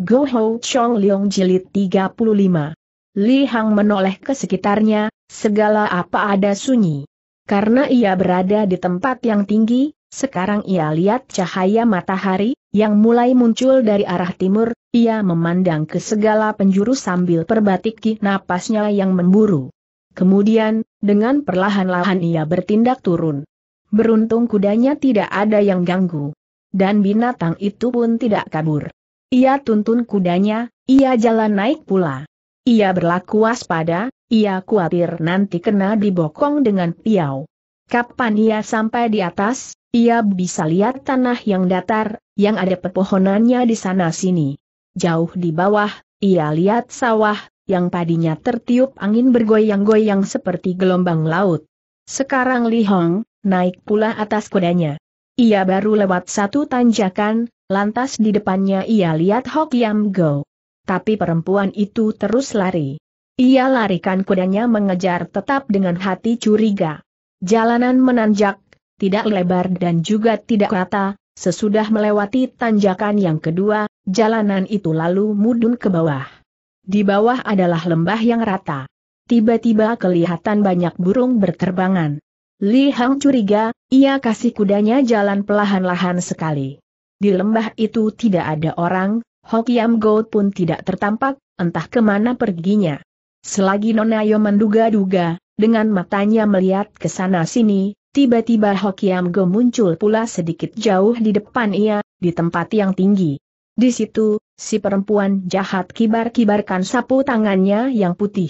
Go Ho Chong Leong Jilid 35. Li Hang menoleh ke sekitarnya, segala apa ada sunyi. Karena ia berada di tempat yang tinggi, sekarang ia lihat cahaya matahari, yang mulai muncul dari arah timur, ia memandang ke segala penjuru sambil perbatiki napasnya yang memburu. Kemudian, dengan perlahan-lahan ia bertindak turun. Beruntung kudanya tidak ada yang ganggu. Dan binatang itu pun tidak kabur. Ia tuntun kudanya, ia jalan naik pula. Ia berlaku waspada, ia khawatir nanti kena dibokong dengan piau. Kapan ia sampai di atas, ia bisa lihat tanah yang datar, yang ada pepohonannya di sana-sini. Jauh di bawah, ia lihat sawah, yang padinya tertiup angin bergoyang-goyang seperti gelombang laut. Sekarang Li Hong, naik pula atas kudanya. Ia baru lewat satu tanjakan, Lantas di depannya ia lihat Hok Yam Go. Tapi perempuan itu terus lari. Ia larikan kudanya mengejar tetap dengan hati curiga. Jalanan menanjak, tidak lebar dan juga tidak rata, sesudah melewati tanjakan yang kedua, jalanan itu lalu mudun ke bawah. Di bawah adalah lembah yang rata. Tiba-tiba kelihatan banyak burung berterbangan. Li Hang curiga, ia kasih kudanya jalan pelahan-lahan sekali. Di lembah itu tidak ada orang, Hokiam Go pun tidak tertampak, entah kemana perginya. Selagi Nonayo menduga-duga, dengan matanya melihat ke sana-sini, tiba-tiba Hokiam Go muncul pula sedikit jauh di depan ia, di tempat yang tinggi. Di situ, si perempuan jahat kibar-kibarkan sapu tangannya yang putih.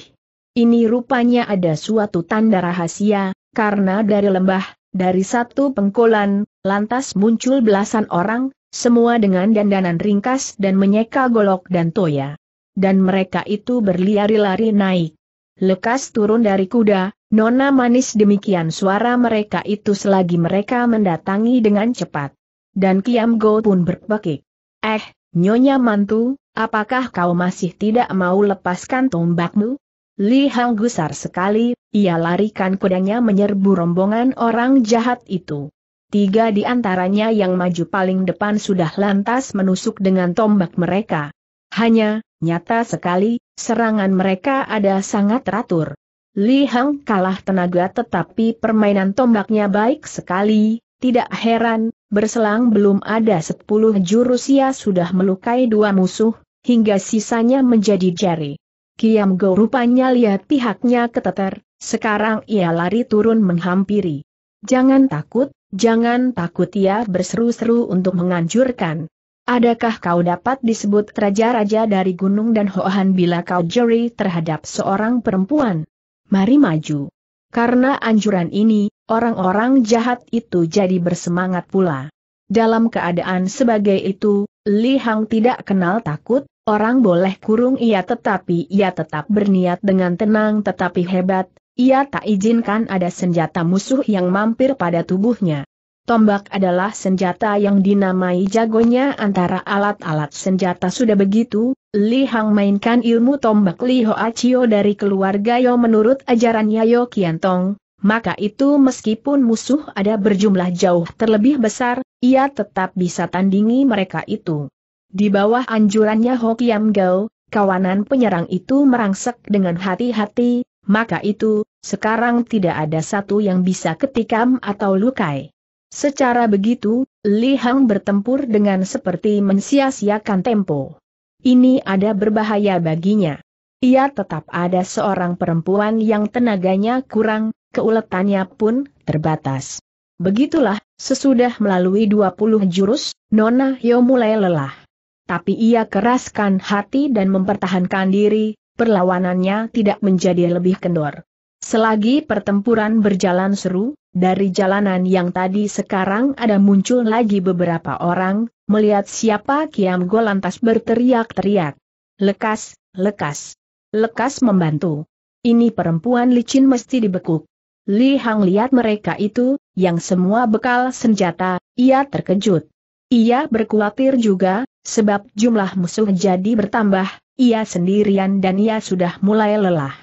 Ini rupanya ada suatu tanda rahasia, karena dari lembah, dari satu pengkolan, lantas muncul belasan orang, semua dengan dandanan ringkas dan menyeka golok dan toya. Dan mereka itu berlari-lari naik. Lekas turun dari kuda, nona manis demikian suara mereka itu selagi mereka mendatangi dengan cepat. Dan Kiam Go pun berpikir, Eh, Nyonya Mantu, apakah kau masih tidak mau lepaskan tombakmu? Li Hang gusar sekali, ia larikan kudanya menyerbu rombongan orang jahat itu tiga di antaranya yang maju paling depan sudah lantas menusuk dengan tombak mereka. Hanya, nyata sekali, serangan mereka ada sangat teratur. Li Hang kalah tenaga tetapi permainan tombaknya baik sekali, tidak heran, berselang belum ada sepuluh jurus ia sudah melukai dua musuh, hingga sisanya menjadi jari. Kiam Go rupanya lihat pihaknya keteter, sekarang ia lari turun menghampiri. Jangan takut, Jangan takut ia berseru-seru untuk menganjurkan. Adakah kau dapat disebut raja-raja dari gunung dan hoahan bila kau juri terhadap seorang perempuan? Mari maju. Karena anjuran ini, orang-orang jahat itu jadi bersemangat pula. Dalam keadaan sebagai itu, Li Hang tidak kenal takut, orang boleh kurung ia tetapi ia tetap berniat dengan tenang tetapi hebat, ia tak izinkan ada senjata musuh yang mampir pada tubuhnya. Tombak adalah senjata yang dinamai jagonya antara alat-alat senjata sudah begitu, Li Hang mainkan ilmu tombak Li Hoa Chio dari keluarga Yo menurut ajaran Yayo Kiantong, maka itu meskipun musuh ada berjumlah jauh terlebih besar, ia tetap bisa tandingi mereka itu. Di bawah anjurannya Hokiam Gao, kawanan penyerang itu merangsek dengan hati-hati, maka itu, sekarang tidak ada satu yang bisa ketikam atau lukai. Secara begitu, Li Hang bertempur dengan seperti mensia-siakan tempo. Ini ada berbahaya baginya. Ia tetap ada seorang perempuan yang tenaganya kurang, keuletannya pun terbatas. Begitulah, sesudah melalui 20 jurus, Nona Yo mulai lelah. Tapi ia keraskan hati dan mempertahankan diri, perlawanannya tidak menjadi lebih kendor. Selagi pertempuran berjalan seru, dari jalanan yang tadi sekarang ada muncul lagi beberapa orang, melihat siapa Kiam Go lantas berteriak-teriak. Lekas, lekas, lekas membantu. Ini perempuan licin mesti dibekuk. Li Hang lihat mereka itu, yang semua bekal senjata, ia terkejut. Ia berkhawatir juga, sebab jumlah musuh jadi bertambah, ia sendirian dan ia sudah mulai lelah.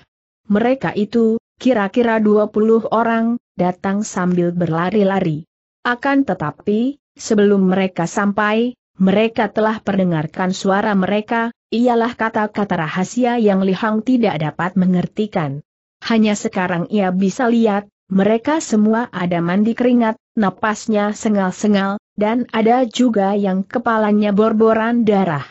Mereka itu, kira-kira 20 orang, datang sambil berlari-lari. Akan tetapi, sebelum mereka sampai, mereka telah perdengarkan suara mereka, ialah kata-kata rahasia yang Lihang tidak dapat mengertikan. Hanya sekarang ia bisa lihat, mereka semua ada mandi keringat, napasnya sengal-sengal, dan ada juga yang kepalanya borboran darah.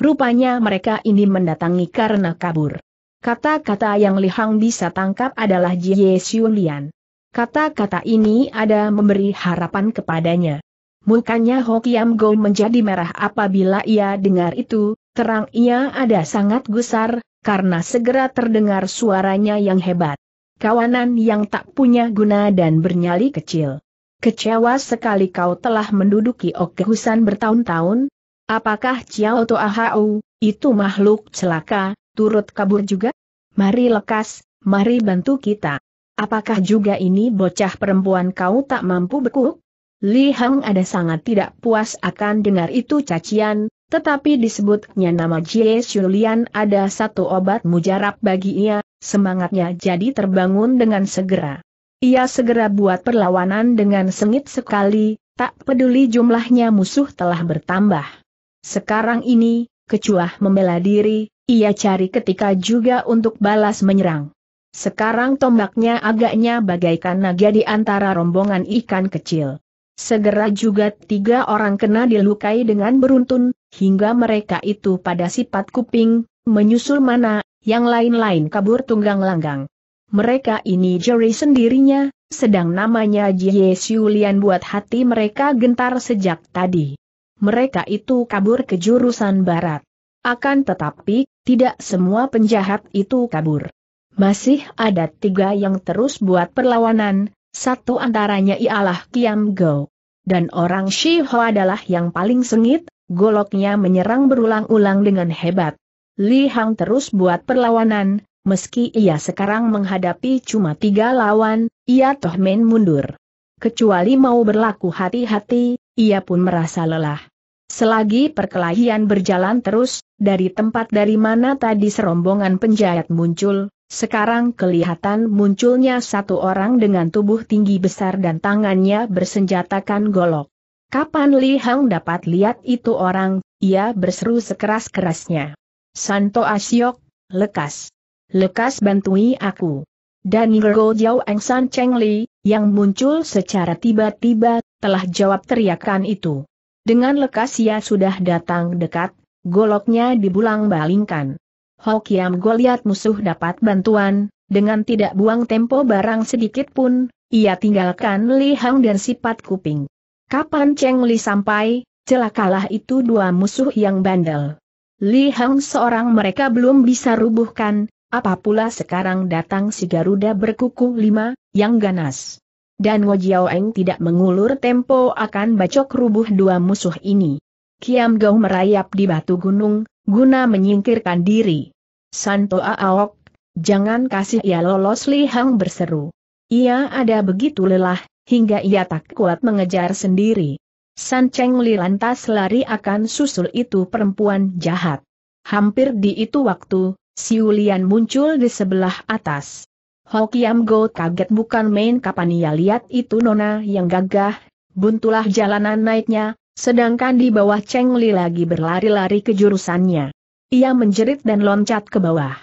Rupanya mereka ini mendatangi karena kabur. Kata-kata yang Lihang bisa tangkap adalah Jie Xiulian. Kata-kata ini ada memberi harapan kepadanya. Mukanya Hokiam Go menjadi merah apabila ia dengar itu, terang ia ada sangat gusar, karena segera terdengar suaranya yang hebat. Kawanan yang tak punya guna dan bernyali kecil. Kecewa sekali kau telah menduduki Okehusan bertahun-tahun, Apakah Chiao Ahau, itu makhluk celaka, turut kabur juga? Mari lekas, mari bantu kita. Apakah juga ini bocah perempuan kau tak mampu bekuk? Li Hang ada sangat tidak puas akan dengar itu cacian, tetapi disebutnya nama Jie Shulian ada satu obat mujarab bagi ia, semangatnya jadi terbangun dengan segera. Ia segera buat perlawanan dengan sengit sekali, tak peduli jumlahnya musuh telah bertambah. Sekarang ini, kecuah membela diri, ia cari ketika juga untuk balas menyerang. Sekarang tombaknya agaknya bagaikan naga di antara rombongan ikan kecil. Segera juga tiga orang kena dilukai dengan beruntun, hingga mereka itu pada sifat kuping, menyusul mana, yang lain-lain kabur tunggang langgang. Mereka ini jeri sendirinya, sedang namanya Jie Lian buat hati mereka gentar sejak tadi mereka itu kabur ke jurusan barat. Akan tetapi, tidak semua penjahat itu kabur. Masih ada tiga yang terus buat perlawanan, satu antaranya ialah Kiam Go. Dan orang Shiho adalah yang paling sengit, goloknya menyerang berulang-ulang dengan hebat. Li Hang terus buat perlawanan, meski ia sekarang menghadapi cuma tiga lawan, ia toh main mundur. Kecuali mau berlaku hati-hati, ia pun merasa lelah. Selagi perkelahian berjalan terus, dari tempat dari mana tadi serombongan penjahat muncul, sekarang kelihatan munculnya satu orang dengan tubuh tinggi besar dan tangannya bersenjatakan golok. Kapan Li Hang dapat lihat itu orang, ia berseru sekeras-kerasnya. Santo Asyok, lekas. Lekas bantui aku. Dan Gergo Jiao Eng San Cheng Li, yang muncul secara tiba-tiba, telah jawab teriakan itu. Dengan lekas ia sudah datang dekat, goloknya dibulang balingkan. Hokiam Goliat musuh dapat bantuan, dengan tidak buang tempo barang sedikit pun, ia tinggalkan Li Hang dan sifat kuping. Kapan Cheng Li sampai, celakalah itu dua musuh yang bandel. Li Hang seorang mereka belum bisa rubuhkan, apapula sekarang datang si Garuda berkuku lima, yang ganas dan Ngo Jiaoeng tidak mengulur tempo akan bacok rubuh dua musuh ini. Kiam Gau merayap di batu gunung, guna menyingkirkan diri. Santo Aok, jangan kasih ia lolos Li Hang berseru. Ia ada begitu lelah, hingga ia tak kuat mengejar sendiri. San Cheng Li lantas lari akan susul itu perempuan jahat. Hampir di itu waktu, Siulian muncul di sebelah atas. Hokiam Go kaget bukan main kapan ia lihat itu nona yang gagah, buntulah jalanan naiknya, sedangkan di bawah Cheng Li lagi berlari-lari ke jurusannya. Ia menjerit dan loncat ke bawah.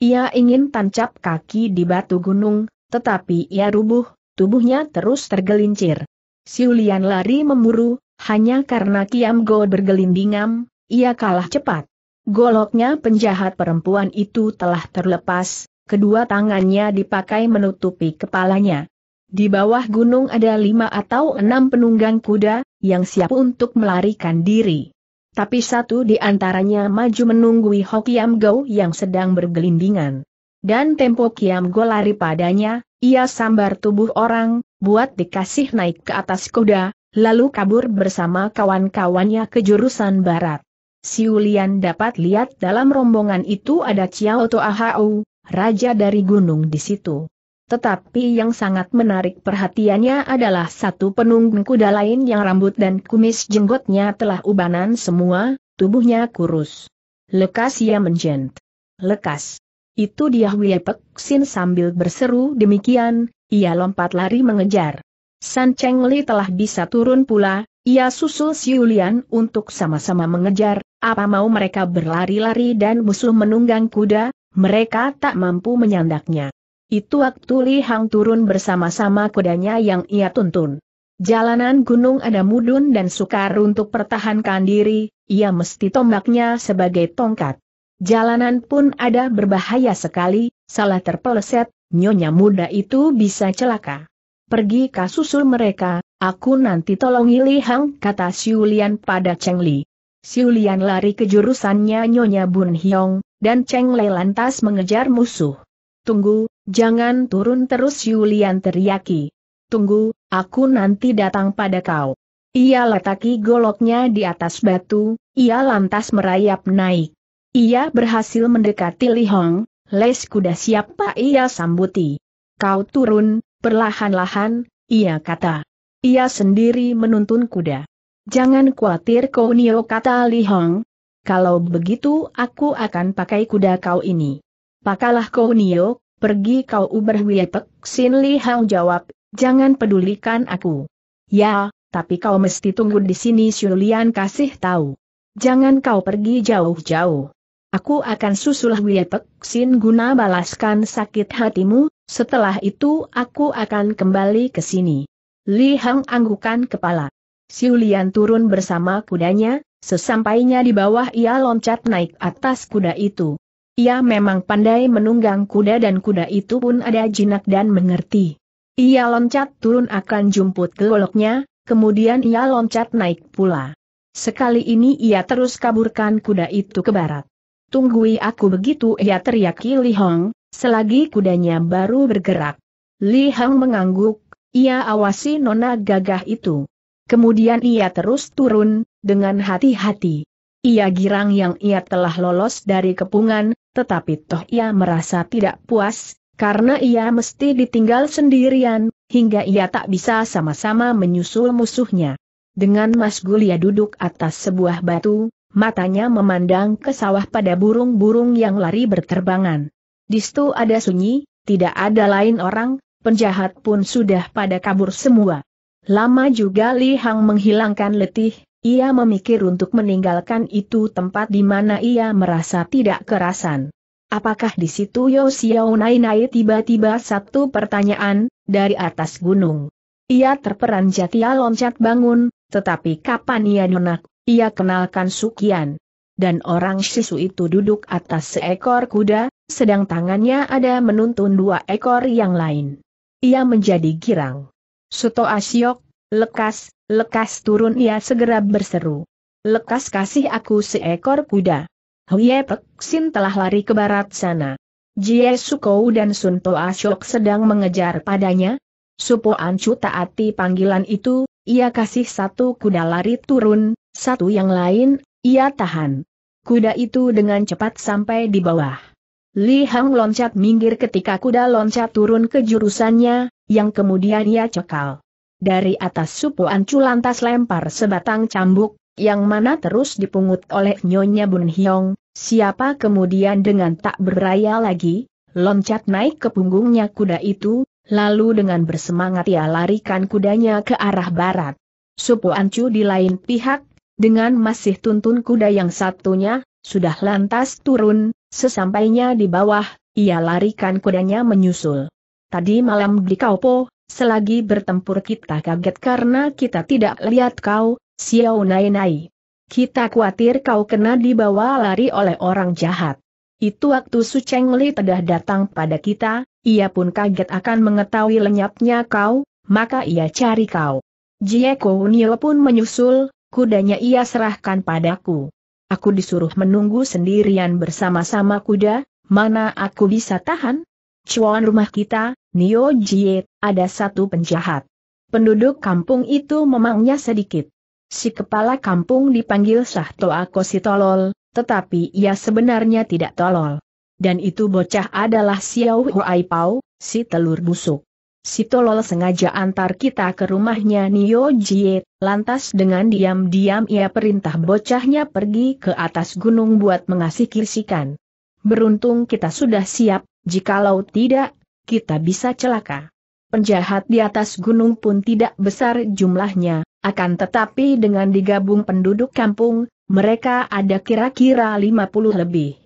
Ia ingin tancap kaki di batu gunung, tetapi ia rubuh, tubuhnya terus tergelincir. Siulian lari memburu, hanya karena Kiam Go bergelindingam, ia kalah cepat. Goloknya penjahat perempuan itu telah terlepas, kedua tangannya dipakai menutupi kepalanya. Di bawah gunung ada lima atau enam penunggang kuda, yang siap untuk melarikan diri. Tapi satu di antaranya maju menunggui Hokiam Go yang sedang bergelindingan. Dan tempo Kiam Go lari padanya, ia sambar tubuh orang, buat dikasih naik ke atas kuda, lalu kabur bersama kawan-kawannya ke jurusan barat. Siulian dapat lihat dalam rombongan itu ada Chiao Hau, raja dari gunung di situ. Tetapi yang sangat menarik perhatiannya adalah satu penunggung kuda lain yang rambut dan kumis jenggotnya telah ubanan semua, tubuhnya kurus. Lekas ia menjent. Lekas. Itu dia Wiepek Sin sambil berseru demikian, ia lompat lari mengejar. San Cheng Li telah bisa turun pula, ia susul Siulian untuk sama-sama mengejar, apa mau mereka berlari-lari dan musuh menunggang kuda, mereka tak mampu menyandaknya. Itu waktu Li Hang turun bersama-sama kudanya yang ia tuntun. Jalanan gunung ada mudun dan sukar untuk pertahankan diri, ia mesti tombaknya sebagai tongkat. Jalanan pun ada berbahaya sekali, salah terpeleset, nyonya muda itu bisa celaka. Pergi ke susul mereka, aku nanti tolongi Li Hang, kata Siulian pada Cheng Li. Siulian lari ke jurusannya nyonya Bun Hiong, dan Cheng Lei lantas mengejar musuh. Tunggu, jangan turun terus Yulian teriaki. Tunggu, aku nanti datang pada kau. Ia letaki goloknya di atas batu, ia lantas merayap naik. Ia berhasil mendekati Li Hong, les kuda siapa ia sambuti. Kau turun, perlahan-lahan, ia kata. Ia sendiri menuntun kuda. Jangan khawatir kau Nio kata Li Hong, kalau begitu aku akan pakai kuda kau ini. Pakalah kau Nio, pergi kau Uber Wiepek, Sin Li Hang jawab, jangan pedulikan aku. Ya, tapi kau mesti tunggu di sini Shulian kasih tahu. Jangan kau pergi jauh-jauh. Aku akan susul Wiepek Sin guna balaskan sakit hatimu, setelah itu aku akan kembali ke sini. Li Hang anggukan kepala. Siulian turun bersama kudanya, Sesampainya di bawah ia loncat naik atas kuda itu. Ia memang pandai menunggang kuda dan kuda itu pun ada jinak dan mengerti. Ia loncat turun akan jumput goloknya, kemudian ia loncat naik pula. Sekali ini ia terus kaburkan kuda itu ke barat. Tunggui aku begitu ia teriaki Li Hong, selagi kudanya baru bergerak. Li Hong mengangguk, ia awasi nona gagah itu. Kemudian ia terus turun, dengan hati-hati. Ia girang yang ia telah lolos dari kepungan, tetapi toh ia merasa tidak puas, karena ia mesti ditinggal sendirian, hingga ia tak bisa sama-sama menyusul musuhnya. Dengan Masgulia Gulia duduk atas sebuah batu, matanya memandang ke sawah pada burung-burung yang lari berterbangan. Di situ ada sunyi, tidak ada lain orang, penjahat pun sudah pada kabur semua. Lama juga Li Hang menghilangkan letih, ia memikir untuk meninggalkan itu tempat di mana ia merasa tidak kerasan. Apakah di situ Yo Xiao Nai Nai tiba-tiba satu pertanyaan, dari atas gunung. Ia terperanjat ia loncat bangun, tetapi kapan ia nyonak, ia kenalkan Sukian. Dan orang sisu itu duduk atas seekor kuda, sedang tangannya ada menuntun dua ekor yang lain. Ia menjadi girang. Suto Asyok, lekas, lekas turun ia segera berseru. Lekas kasih aku seekor kuda. Huye Sin telah lari ke barat sana. Jie Sukou dan Sunto Asyok sedang mengejar padanya. Supo Ancu taati panggilan itu, ia kasih satu kuda lari turun, satu yang lain, ia tahan. Kuda itu dengan cepat sampai di bawah. Li Hang loncat minggir ketika kuda loncat turun ke jurusannya, yang kemudian ia cekal. Dari atas supu Ancu lantas lempar sebatang cambuk, yang mana terus dipungut oleh Nyonya Bun Hyong, siapa kemudian dengan tak beraya lagi, loncat naik ke punggungnya kuda itu, lalu dengan bersemangat ia larikan kudanya ke arah barat. Supu Ancu di lain pihak, dengan masih tuntun kuda yang satunya, sudah lantas turun, Sesampainya di bawah, ia larikan kudanya menyusul. Tadi malam di Kaupo, selagi bertempur kita kaget karena kita tidak lihat kau, Xiao Nai Nai. Kita khawatir kau kena dibawa lari oleh orang jahat. Itu waktu Su Cheng Li tedah datang pada kita, ia pun kaget akan mengetahui lenyapnya kau, maka ia cari kau. Jie Kounil pun menyusul, kudanya ia serahkan padaku. Aku disuruh menunggu sendirian bersama-sama kuda, mana aku bisa tahan? Cuan rumah kita, Nio Jie, ada satu penjahat. Penduduk kampung itu memangnya sedikit. Si kepala kampung dipanggil Sahto Ako si tolol, tetapi ia sebenarnya tidak tolol. Dan itu bocah adalah Xiao Huai Pao, si telur busuk si tolol sengaja antar kita ke rumahnya Nio Jie, lantas dengan diam-diam ia perintah bocahnya pergi ke atas gunung buat mengasih sikan. Beruntung kita sudah siap, jikalau tidak, kita bisa celaka. Penjahat di atas gunung pun tidak besar jumlahnya, akan tetapi dengan digabung penduduk kampung, mereka ada kira-kira 50 lebih.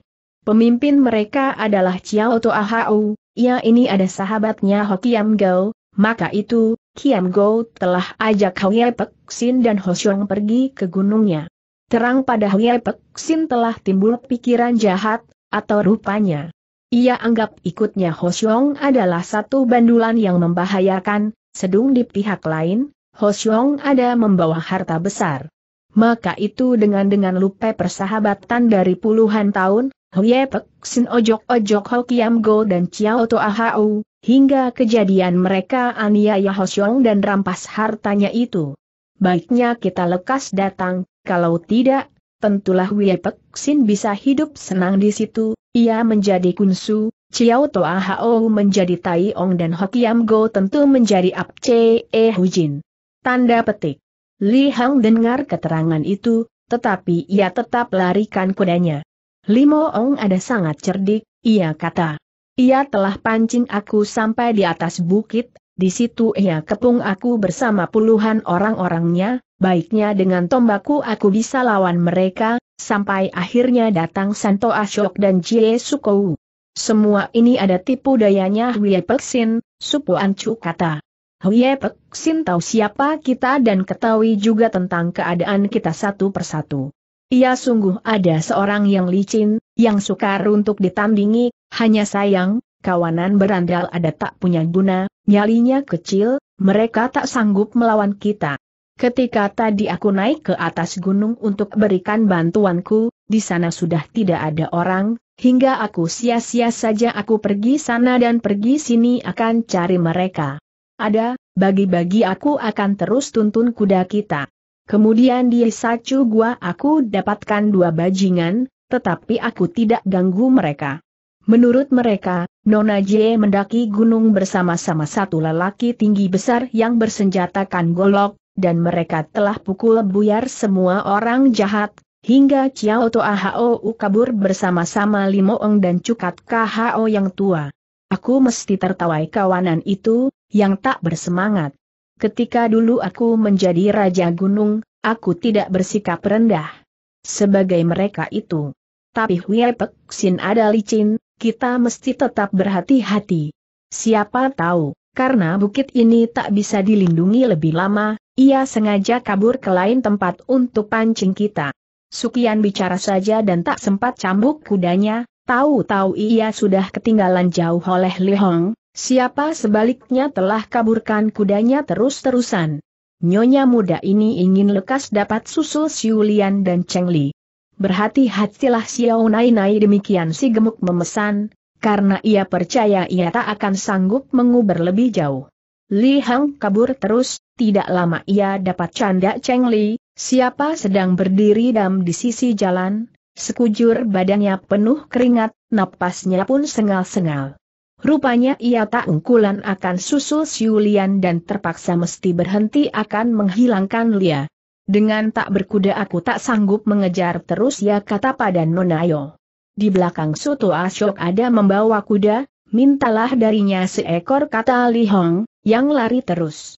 Pemimpin mereka adalah Chiao Toa Hau, ia ya, ini ada sahabatnya Ho Kiam Gao, maka itu, Kiam Gao telah ajak Hwee Pek Sin dan Ho Xiong pergi ke gunungnya. Terang pada Hwee Pek Sin telah timbul pikiran jahat, atau rupanya. Ia anggap ikutnya Ho Xiong adalah satu bandulan yang membahayakan, sedung di pihak lain, Ho Xiong ada membawa harta besar. Maka itu dengan-dengan lupa persahabatan dari puluhan tahun, Hye Pek Sin ojok-ojok Ho Kiam Go dan Chiao Toa Ahau, hingga kejadian mereka aniaya Xiong dan rampas hartanya itu. Baiknya kita lekas datang, kalau tidak, tentulah Hye Pek Sin bisa hidup senang di situ, ia menjadi kunsu, Chiao Toa ah Hao menjadi Tai Ong dan Ho Kiam Go tentu menjadi Ap Che E Hujin. Tanda petik. Li Hang dengar keterangan itu, tetapi ia tetap larikan kudanya. Limo Ong ada sangat cerdik, ia kata. Ia telah pancing aku sampai di atas bukit, di situ ia kepung aku bersama puluhan orang-orangnya, baiknya dengan tombakku aku bisa lawan mereka, sampai akhirnya datang Santo Ashok dan Jie Sukou. Semua ini ada tipu dayanya Hwie Sin, Supu Ancu kata. Hwie Sin tahu siapa kita dan ketahui juga tentang keadaan kita satu persatu. Ia sungguh ada seorang yang licin, yang sukar untuk ditandingi, hanya sayang, kawanan berandal ada tak punya guna, nyalinya kecil, mereka tak sanggup melawan kita. Ketika tadi aku naik ke atas gunung untuk berikan bantuanku, di sana sudah tidak ada orang, hingga aku sia-sia saja aku pergi sana dan pergi sini akan cari mereka. Ada, bagi-bagi aku akan terus tuntun kuda kita. Kemudian di sacu gua aku dapatkan dua bajingan, tetapi aku tidak ganggu mereka. Menurut mereka, Nona J mendaki gunung bersama-sama satu lelaki tinggi besar yang bersenjatakan golok, dan mereka telah pukul buyar semua orang jahat, hingga Chiao Toa U kabur bersama-sama Limoeng dan Cukat KHO yang tua. Aku mesti tertawai kawanan itu, yang tak bersemangat ketika dulu aku menjadi Raja Gunung, aku tidak bersikap rendah. Sebagai mereka itu. Tapi Huyepek Sin ada licin, kita mesti tetap berhati-hati. Siapa tahu, karena bukit ini tak bisa dilindungi lebih lama, ia sengaja kabur ke lain tempat untuk pancing kita. Sukian bicara saja dan tak sempat cambuk kudanya, tahu-tahu ia sudah ketinggalan jauh oleh Li Hong, Siapa sebaliknya telah kaburkan kudanya terus-terusan. Nyonya muda ini ingin lekas dapat susul Siulian dan Cheng Li. Berhati-hatilah Xiao Nai Nai demikian si gemuk memesan, karena ia percaya ia tak akan sanggup menguber lebih jauh. Li Hang kabur terus, tidak lama ia dapat canda Cheng Li, siapa sedang berdiri dam di sisi jalan, sekujur badannya penuh keringat, napasnya pun sengal-sengal. Rupanya ia tak ungkulan akan susul Siulian dan terpaksa mesti berhenti akan menghilangkan Lia. Dengan tak berkuda aku tak sanggup mengejar terus ya kata pada Nonayo. Di belakang Soto Asyok ada membawa kuda, mintalah darinya seekor kata Hong, yang lari terus.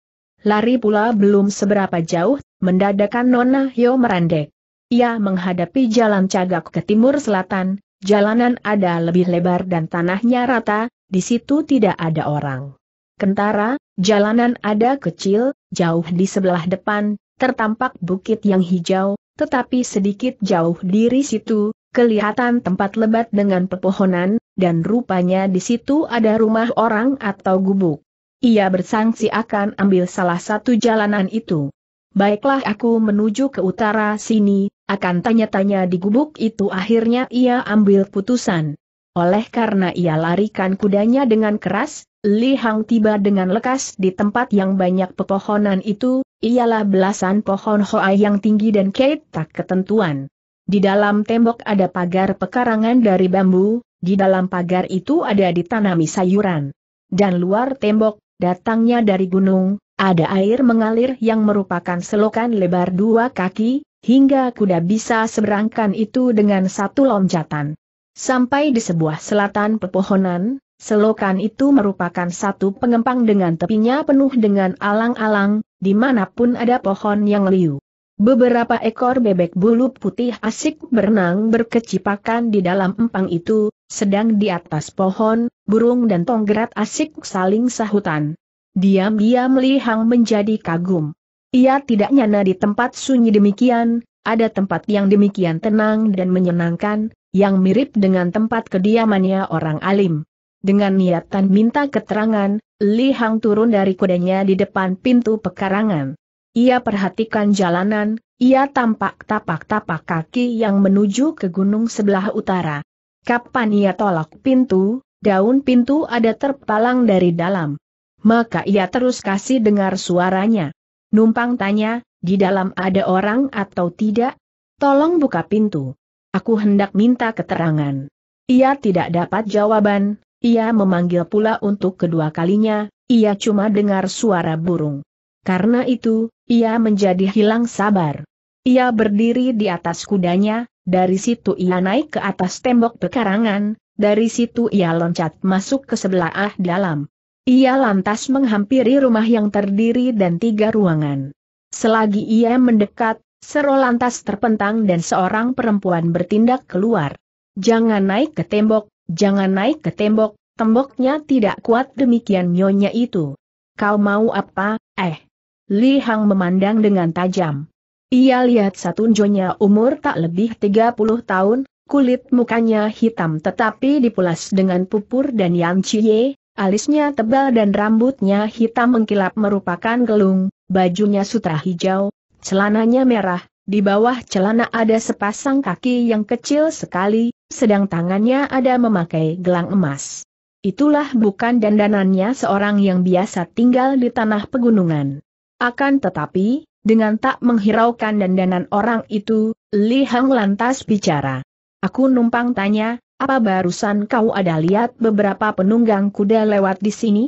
Lari pula belum seberapa jauh, mendadakan Nona Hyo merandek. Ia menghadapi jalan cagak ke timur selatan, jalanan ada lebih lebar dan tanahnya rata, di situ tidak ada orang. Kentara, jalanan ada kecil, jauh di sebelah depan, tertampak bukit yang hijau, tetapi sedikit jauh diri situ, kelihatan tempat lebat dengan pepohonan, dan rupanya di situ ada rumah orang atau gubuk. Ia bersangsi akan ambil salah satu jalanan itu. Baiklah aku menuju ke utara sini, akan tanya-tanya di gubuk itu akhirnya ia ambil putusan. Oleh karena ia larikan kudanya dengan keras, Li Hang tiba dengan lekas di tempat yang banyak pepohonan itu, ialah belasan pohon hoa yang tinggi dan kait tak ketentuan. Di dalam tembok ada pagar pekarangan dari bambu, di dalam pagar itu ada ditanami sayuran. Dan luar tembok, datangnya dari gunung, ada air mengalir yang merupakan selokan lebar dua kaki, hingga kuda bisa seberangkan itu dengan satu loncatan. Sampai di sebuah selatan pepohonan, selokan itu merupakan satu pengempang dengan tepinya penuh dengan alang-alang, dimanapun ada pohon yang liu. Beberapa ekor bebek bulu putih asik berenang berkecipakan di dalam empang itu, sedang di atas pohon, burung dan tonggerat asik saling sahutan. Diam-diam Hang menjadi kagum. Ia tidak nyana di tempat sunyi demikian, ada tempat yang demikian tenang dan menyenangkan, yang mirip dengan tempat kediamannya orang alim. Dengan niatan minta keterangan, Li Hang turun dari kudanya di depan pintu pekarangan. Ia perhatikan jalanan, ia tampak tapak-tapak kaki yang menuju ke gunung sebelah utara. Kapan ia tolak pintu, daun pintu ada terpalang dari dalam. Maka ia terus kasih dengar suaranya. Numpang tanya, di dalam ada orang atau tidak? Tolong buka pintu. Aku hendak minta keterangan. Ia tidak dapat jawaban, ia memanggil pula untuk kedua kalinya, ia cuma dengar suara burung. Karena itu, ia menjadi hilang sabar. Ia berdiri di atas kudanya, dari situ ia naik ke atas tembok pekarangan, dari situ ia loncat masuk ke sebelah ah dalam. Ia lantas menghampiri rumah yang terdiri dan tiga ruangan. Selagi ia mendekat, Sero lantas terpentang dan seorang perempuan bertindak keluar. Jangan naik ke tembok, jangan naik ke tembok, temboknya tidak kuat demikian nyonya itu. Kau mau apa, eh? Li Hang memandang dengan tajam. Ia lihat satu nyonya umur tak lebih 30 tahun, kulit mukanya hitam tetapi dipulas dengan pupur dan yang cie, alisnya tebal dan rambutnya hitam mengkilap merupakan gelung, bajunya sutra hijau, celananya merah, di bawah celana ada sepasang kaki yang kecil sekali, sedang tangannya ada memakai gelang emas. Itulah bukan dandanannya seorang yang biasa tinggal di tanah pegunungan. Akan tetapi, dengan tak menghiraukan dandanan orang itu, Li Hang lantas bicara. Aku numpang tanya, apa barusan kau ada lihat beberapa penunggang kuda lewat di sini?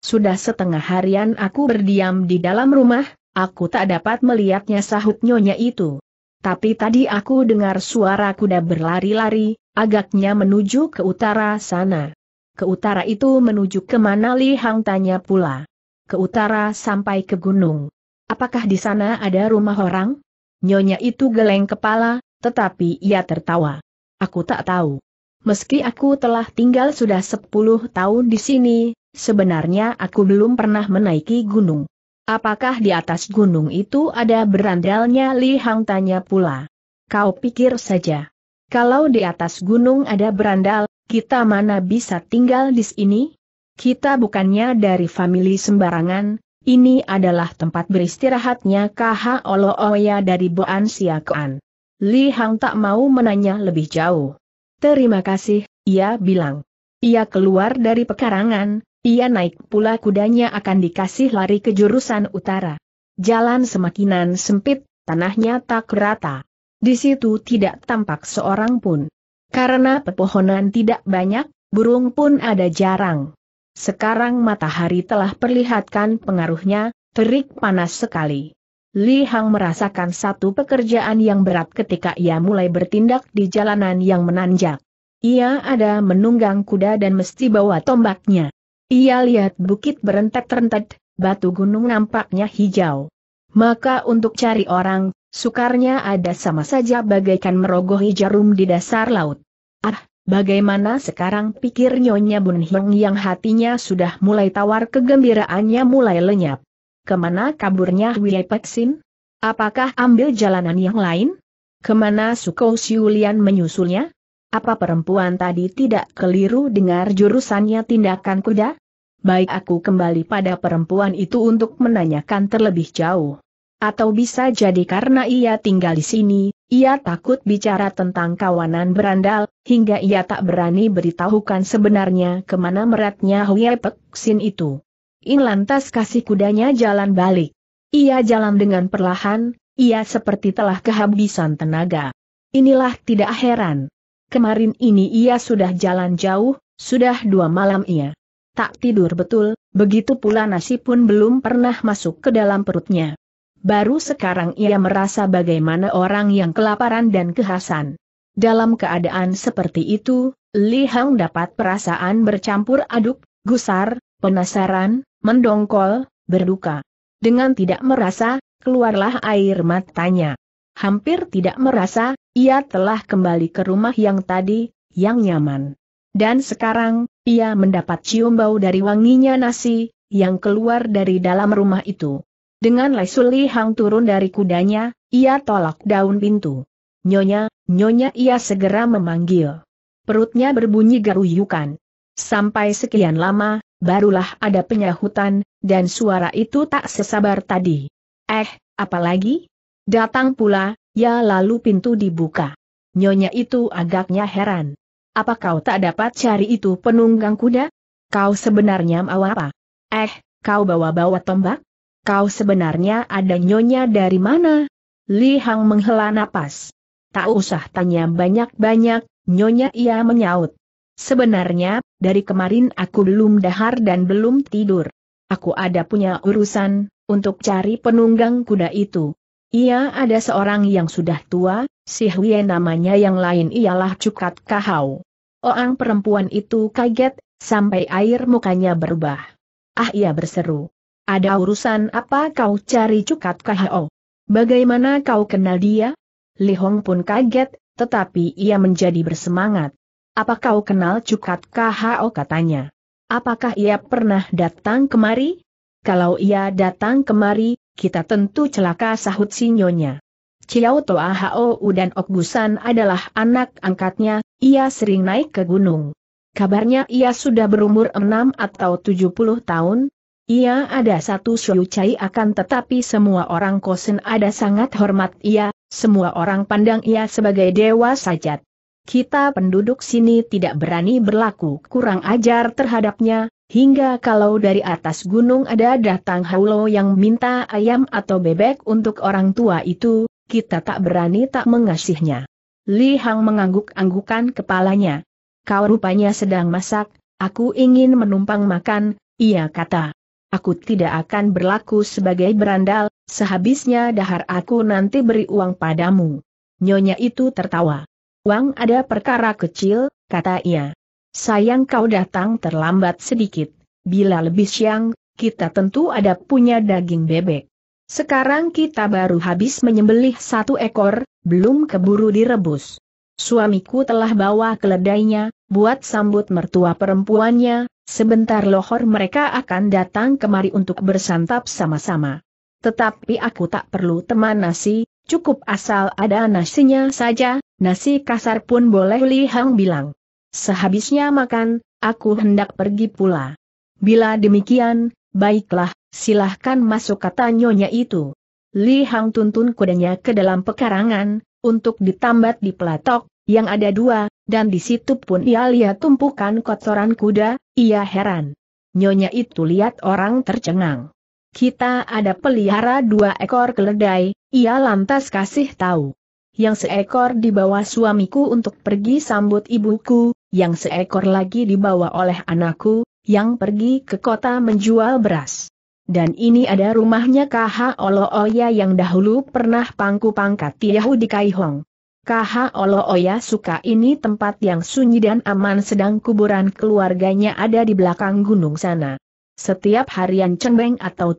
Sudah setengah harian aku berdiam di dalam rumah, Aku tak dapat melihatnya sahut nyonya itu. Tapi tadi aku dengar suara kuda berlari-lari, agaknya menuju ke utara sana. Ke utara itu menuju ke mana Li Hang tanya pula. Ke utara sampai ke gunung. Apakah di sana ada rumah orang? Nyonya itu geleng kepala, tetapi ia tertawa. Aku tak tahu. Meski aku telah tinggal sudah 10 tahun di sini, sebenarnya aku belum pernah menaiki gunung. Apakah di atas gunung itu ada berandalnya Li Hang tanya pula. Kau pikir saja. Kalau di atas gunung ada berandal, kita mana bisa tinggal di sini? Kita bukannya dari famili sembarangan, ini adalah tempat beristirahatnya KH Olo Oya dari Boan Siakuan. Li Hang tak mau menanya lebih jauh. Terima kasih, ia bilang. Ia keluar dari pekarangan, ia naik pula kudanya akan dikasih lari ke jurusan utara. Jalan semakinan sempit, tanahnya tak rata. Di situ tidak tampak seorang pun. Karena pepohonan tidak banyak, burung pun ada jarang. Sekarang matahari telah perlihatkan pengaruhnya, terik panas sekali. Li Hang merasakan satu pekerjaan yang berat ketika ia mulai bertindak di jalanan yang menanjak. Ia ada menunggang kuda dan mesti bawa tombaknya. Ia lihat bukit berentet-rentet, batu gunung nampaknya hijau. Maka untuk cari orang, sukarnya ada sama saja bagaikan merogohi jarum di dasar laut. Ah, bagaimana sekarang pikir Nyonya Bun Hiong yang hatinya sudah mulai tawar kegembiraannya mulai lenyap. Kemana kaburnya Wei Peksin? Apakah ambil jalanan yang lain? Kemana Suko Siulian menyusulnya? Apa perempuan tadi tidak keliru dengar jurusannya tindakan kuda? baik aku kembali pada perempuan itu untuk menanyakan terlebih jauh. Atau bisa jadi karena ia tinggal di sini, ia takut bicara tentang kawanan berandal, hingga ia tak berani beritahukan sebenarnya kemana meratnya Huye Pek Sin itu. In lantas kasih kudanya jalan balik. Ia jalan dengan perlahan, ia seperti telah kehabisan tenaga. Inilah tidak heran. Kemarin ini ia sudah jalan jauh, sudah dua malam ia tak tidur betul, begitu pula nasi pun belum pernah masuk ke dalam perutnya. Baru sekarang ia merasa bagaimana orang yang kelaparan dan kehasan. Dalam keadaan seperti itu, Li Hang dapat perasaan bercampur aduk, gusar, penasaran, mendongkol, berduka. Dengan tidak merasa, keluarlah air matanya. Hampir tidak merasa, ia telah kembali ke rumah yang tadi, yang nyaman. Dan sekarang, ia mendapat cium bau dari wanginya nasi, yang keluar dari dalam rumah itu. Dengan Lai Suli Hang turun dari kudanya, ia tolak daun pintu. Nyonya, nyonya ia segera memanggil. Perutnya berbunyi garuyukan. Sampai sekian lama, barulah ada penyahutan, dan suara itu tak sesabar tadi. Eh, apalagi? Datang pula, ya lalu pintu dibuka. Nyonya itu agaknya heran. Apa kau tak dapat cari itu penunggang kuda? Kau sebenarnya mau apa? Eh, kau bawa-bawa tombak? Kau sebenarnya ada nyonya dari mana? Li Hang menghela napas. Tak usah tanya banyak-banyak, nyonya ia menyaut. Sebenarnya, dari kemarin aku belum dahar dan belum tidur. Aku ada punya urusan, untuk cari penunggang kuda itu. Ia ada seorang yang sudah tua, Si Hwie namanya yang lain ialah Cukat Kahau. Orang perempuan itu kaget, sampai air mukanya berubah. Ah ia berseru. Ada urusan apa kau cari Cukat Kahau? Bagaimana kau kenal dia? Li Hong pun kaget, tetapi ia menjadi bersemangat. Apa kau kenal Cukat Kahau katanya. Apakah ia pernah datang kemari? Kalau ia datang kemari, kita tentu celaka sahut sinyonya. Chiao Toa Hao dan Busan adalah anak angkatnya, ia sering naik ke gunung. Kabarnya ia sudah berumur 6 atau 70 tahun. Ia ada satu Cai akan tetapi semua orang Kosen ada sangat hormat ia, semua orang pandang ia sebagai dewa sajat. Kita penduduk sini tidak berani berlaku kurang ajar terhadapnya, hingga kalau dari atas gunung ada datang haulo yang minta ayam atau bebek untuk orang tua itu, kita tak berani tak mengasihnya. Li Hang mengangguk-anggukan kepalanya. Kau rupanya sedang masak, aku ingin menumpang makan, ia kata. Aku tidak akan berlaku sebagai berandal, sehabisnya dahar aku nanti beri uang padamu. Nyonya itu tertawa. Uang ada perkara kecil, kata ia. Sayang kau datang terlambat sedikit. Bila lebih siang, kita tentu ada punya daging bebek. Sekarang kita baru habis menyembelih satu ekor, belum keburu direbus. Suamiku telah bawa keledainya, buat sambut mertua perempuannya, sebentar lohor mereka akan datang kemari untuk bersantap sama-sama. Tetapi aku tak perlu teman nasi, cukup asal ada nasinya saja, nasi kasar pun boleh Li Hang bilang. Sehabisnya makan, aku hendak pergi pula. Bila demikian, baiklah, Silahkan masuk kata nyonya itu. Li Hang tuntun kudanya ke dalam pekarangan, untuk ditambat di pelatok, yang ada dua, dan di situ pun ia lihat tumpukan kotoran kuda, ia heran. Nyonya itu lihat orang tercengang. Kita ada pelihara dua ekor keledai, ia lantas kasih tahu. Yang seekor dibawa suamiku untuk pergi sambut ibuku, yang seekor lagi dibawa oleh anakku, yang pergi ke kota menjual beras. Dan ini ada rumahnya KH Oya yang dahulu pernah pangku pangkat Yahudi Kaihong. KH Oya suka ini tempat yang sunyi dan aman sedang kuburan keluarganya ada di belakang gunung sana. Setiap harian Cengbeng atau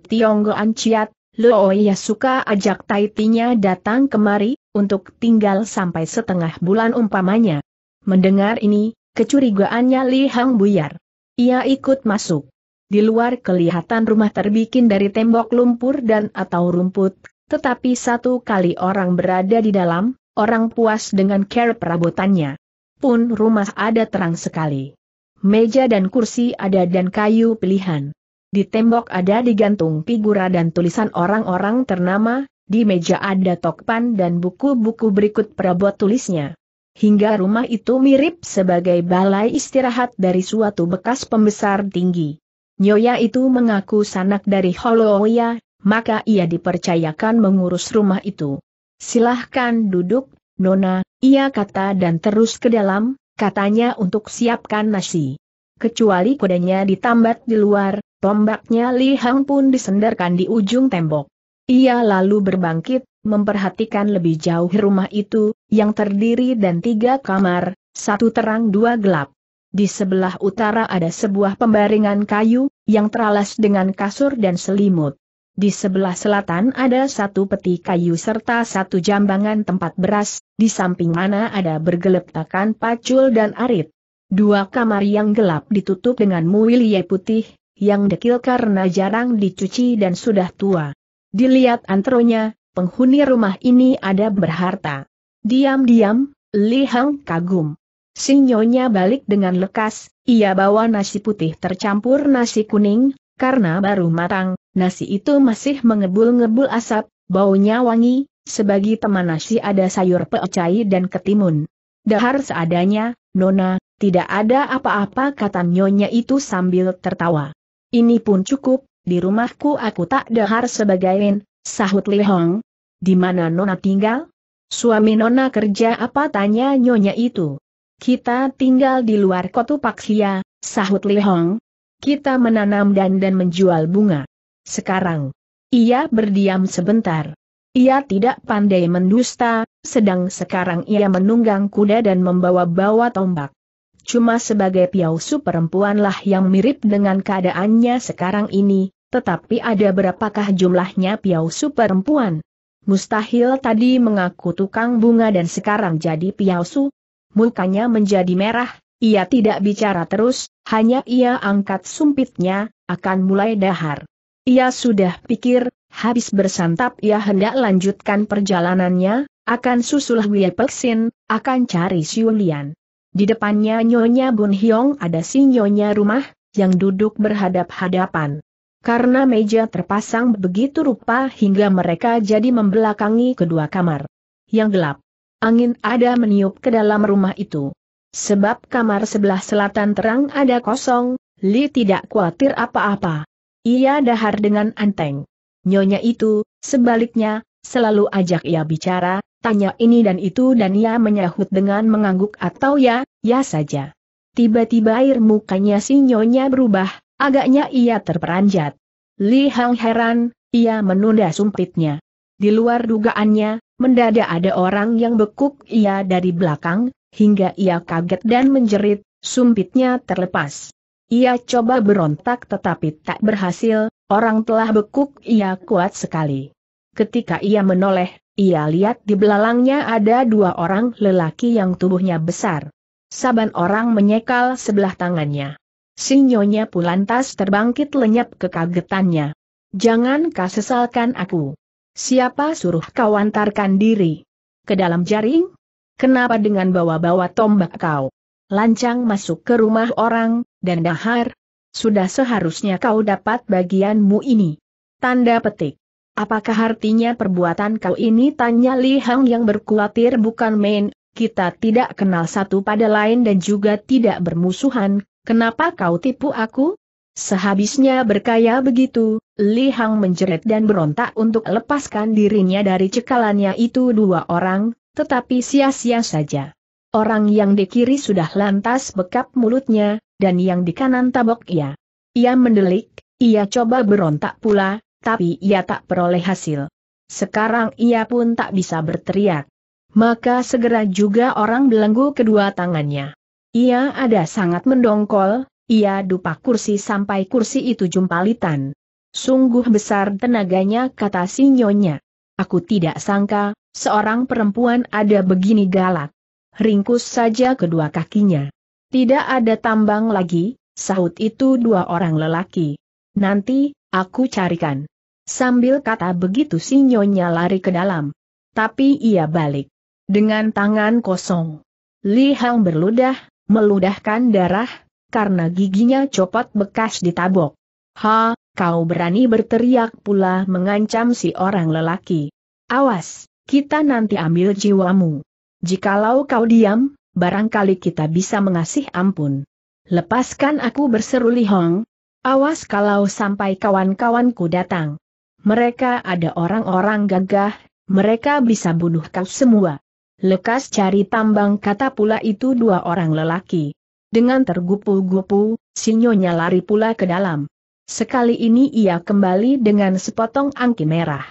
Anciat, Lo Oya suka ajak Taitinya datang kemari, untuk tinggal sampai setengah bulan umpamanya. Mendengar ini, kecurigaannya Li Hang buyar. Ia ikut masuk. Di luar kelihatan rumah terbikin dari tembok lumpur dan atau rumput, tetapi satu kali orang berada di dalam, orang puas dengan care perabotannya. Pun rumah ada terang sekali. Meja dan kursi ada dan kayu pilihan. Di tembok ada digantung figura dan tulisan orang-orang ternama, di meja ada tokpan dan buku-buku berikut perabot tulisnya. Hingga rumah itu mirip sebagai balai istirahat dari suatu bekas pembesar tinggi. Nyoya itu mengaku sanak dari Holoya, maka ia dipercayakan mengurus rumah itu. Silahkan duduk, Nona, ia kata dan terus ke dalam, katanya untuk siapkan nasi. Kecuali kudanya ditambat di luar, tombaknya Li Hang pun disenderkan di ujung tembok. Ia lalu berbangkit, memperhatikan lebih jauh rumah itu, yang terdiri dan tiga kamar, satu terang dua gelap. Di sebelah utara ada sebuah pembaringan kayu, yang teralas dengan kasur dan selimut. Di sebelah selatan ada satu peti kayu serta satu jambangan tempat beras, di samping mana ada bergeletakan pacul dan arit. Dua kamar yang gelap ditutup dengan muwilie putih, yang dekil karena jarang dicuci dan sudah tua. Dilihat antronya, penghuni rumah ini ada berharta. Diam-diam, Li kagum. Sinyonya balik dengan lekas, ia bawa nasi putih tercampur nasi kuning, karena baru matang, nasi itu masih mengebul-ngebul asap, baunya wangi, sebagai teman nasi ada sayur peocai dan ketimun. Dahar seadanya, Nona, tidak ada apa-apa kata Nyonya itu sambil tertawa. Ini pun cukup, di rumahku aku tak dahar sebagain, sahut Li Hong. Di mana Nona tinggal? Suami Nona kerja apa tanya Nyonya itu. Kita tinggal di luar Kotu Paksia, sahut Li Hong. Kita menanam dan dan menjual bunga. Sekarang. Ia berdiam sebentar. Ia tidak pandai mendusta, sedang sekarang ia menunggang kuda dan membawa-bawa tombak. Cuma sebagai piausu perempuanlah yang mirip dengan keadaannya sekarang ini, tetapi ada berapakah jumlahnya piausu perempuan? Mustahil tadi mengaku tukang bunga dan sekarang jadi piausu, mukanya menjadi merah, ia tidak bicara terus, hanya ia angkat sumpitnya, akan mulai dahar. Ia sudah pikir, habis bersantap ia hendak lanjutkan perjalanannya, akan susul Wia Peksin, akan cari Siulian. Di depannya Nyonya Bun Hyong ada si Nyonya rumah, yang duduk berhadap-hadapan. Karena meja terpasang begitu rupa hingga mereka jadi membelakangi kedua kamar. Yang gelap angin ada meniup ke dalam rumah itu. Sebab kamar sebelah selatan terang ada kosong, Li tidak khawatir apa-apa. Ia dahar dengan anteng. Nyonya itu, sebaliknya, selalu ajak ia bicara, tanya ini dan itu dan ia menyahut dengan mengangguk atau ya, ya saja. Tiba-tiba air mukanya si nyonya berubah, agaknya ia terperanjat. Li Hang heran, ia menunda sumpitnya. Di luar dugaannya, Mendadak ada orang yang bekuk ia dari belakang, hingga ia kaget dan menjerit, sumpitnya terlepas. Ia coba berontak tetapi tak berhasil, orang telah bekuk ia kuat sekali. Ketika ia menoleh, ia lihat di belalangnya ada dua orang lelaki yang tubuhnya besar. Saban orang menyekal sebelah tangannya. Sinyonya pun lantas terbangkit lenyap kekagetannya. Jangan kasesalkan aku. Siapa suruh kau antarkan diri? Ke dalam jaring? Kenapa dengan bawa-bawa tombak kau? Lancang masuk ke rumah orang, dan dahar. Sudah seharusnya kau dapat bagianmu ini. Tanda petik. Apakah artinya perbuatan kau ini? Tanya Li Hang yang berkuatir bukan main, kita tidak kenal satu pada lain dan juga tidak bermusuhan, kenapa kau tipu aku? Sehabisnya berkaya begitu, Li Hang menjerit dan berontak untuk lepaskan dirinya dari cekalannya itu dua orang, tetapi sia-sia saja. Orang yang di kiri sudah lantas bekap mulutnya, dan yang di kanan tabok ia. Ia mendelik, ia coba berontak pula, tapi ia tak peroleh hasil. Sekarang ia pun tak bisa berteriak. Maka segera juga orang belenggu kedua tangannya. Ia ada sangat mendongkol, ia dupa kursi sampai kursi itu jumpalitan. Sungguh besar tenaganya kata si nyonya. Aku tidak sangka, seorang perempuan ada begini galak. Ringkus saja kedua kakinya. Tidak ada tambang lagi, sahut itu dua orang lelaki. Nanti, aku carikan. Sambil kata begitu si nyonya lari ke dalam. Tapi ia balik. Dengan tangan kosong. Li Hang berludah, meludahkan darah, karena giginya copot bekas ditabok. Ha, kau berani berteriak pula mengancam si orang lelaki. Awas, kita nanti ambil jiwamu. Jikalau kau diam, barangkali kita bisa mengasih ampun. Lepaskan aku berseru Li Hong. Awas kalau sampai kawan-kawanku datang. Mereka ada orang-orang gagah, mereka bisa bunuh kau semua. Lekas cari tambang kata pula itu dua orang lelaki. Dengan tergupu-gupu, sinyonya lari pula ke dalam. Sekali ini ia kembali dengan sepotong angki merah.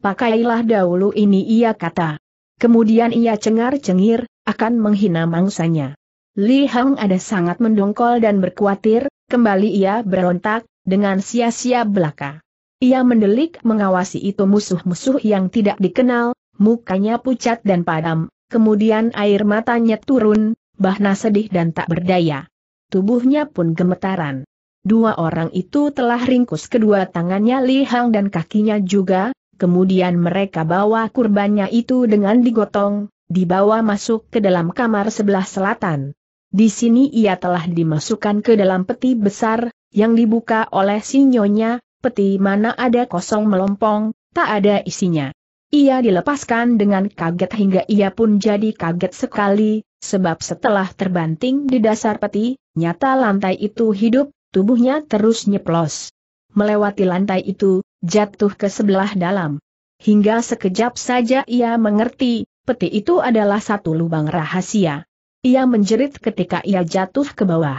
Pakailah dahulu ini ia kata. Kemudian ia cengar-cengir, akan menghina mangsanya. Li Hang ada sangat mendongkol dan berkuatir, kembali ia berontak, dengan sia-sia belaka. Ia mendelik mengawasi itu musuh-musuh yang tidak dikenal, mukanya pucat dan padam, kemudian air matanya turun, bahna sedih dan tak berdaya. Tubuhnya pun gemetaran. Dua orang itu telah ringkus kedua tangannya Li Hang dan kakinya juga, kemudian mereka bawa kurbannya itu dengan digotong, dibawa masuk ke dalam kamar sebelah selatan. Di sini ia telah dimasukkan ke dalam peti besar, yang dibuka oleh sinyonya, peti mana ada kosong melompong, tak ada isinya. Ia dilepaskan dengan kaget hingga ia pun jadi kaget sekali, sebab setelah terbanting di dasar peti, nyata lantai itu hidup, Tubuhnya terus nyeplos. Melewati lantai itu, jatuh ke sebelah dalam. Hingga sekejap saja ia mengerti, peti itu adalah satu lubang rahasia. Ia menjerit ketika ia jatuh ke bawah.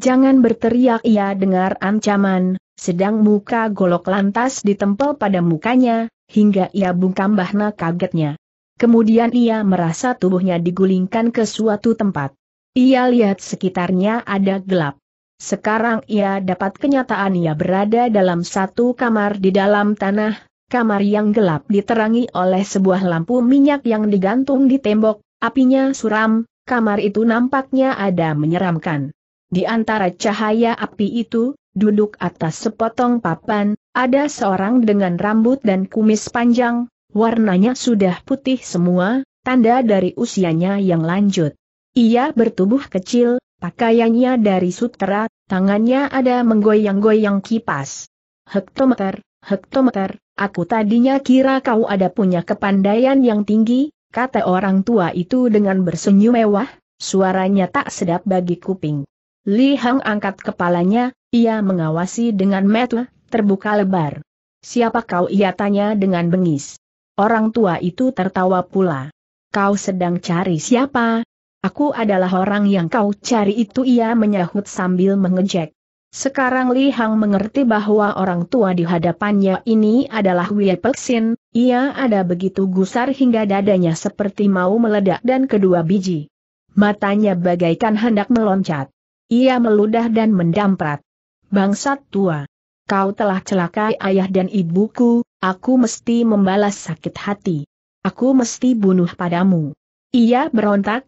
Jangan berteriak ia dengar ancaman, sedang muka golok lantas ditempel pada mukanya, hingga ia bungkam bahna kagetnya. Kemudian ia merasa tubuhnya digulingkan ke suatu tempat. Ia lihat sekitarnya ada gelap. Sekarang ia dapat kenyataan ia berada dalam satu kamar di dalam tanah, kamar yang gelap diterangi oleh sebuah lampu minyak yang digantung di tembok, apinya suram, kamar itu nampaknya ada menyeramkan. Di antara cahaya api itu, duduk atas sepotong papan, ada seorang dengan rambut dan kumis panjang, warnanya sudah putih semua, tanda dari usianya yang lanjut. Ia bertubuh kecil, Pakaiannya dari sutera, tangannya ada menggoyang-goyang kipas. Hektometer, hektometer, aku tadinya kira kau ada punya kepandaian yang tinggi, kata orang tua itu dengan bersenyum mewah, suaranya tak sedap bagi kuping. Li Hang angkat kepalanya, ia mengawasi dengan metu, terbuka lebar. Siapa kau ia tanya dengan bengis. Orang tua itu tertawa pula. Kau sedang cari siapa, Aku adalah orang yang kau cari itu ia menyahut sambil mengejek. Sekarang Li Hang mengerti bahwa orang tua di hadapannya ini adalah Wei Peksin, ia ada begitu gusar hingga dadanya seperti mau meledak dan kedua biji. Matanya bagaikan hendak meloncat. Ia meludah dan mendamprat. Bangsat tua. Kau telah celakai ayah dan ibuku, aku mesti membalas sakit hati. Aku mesti bunuh padamu. Ia berontak,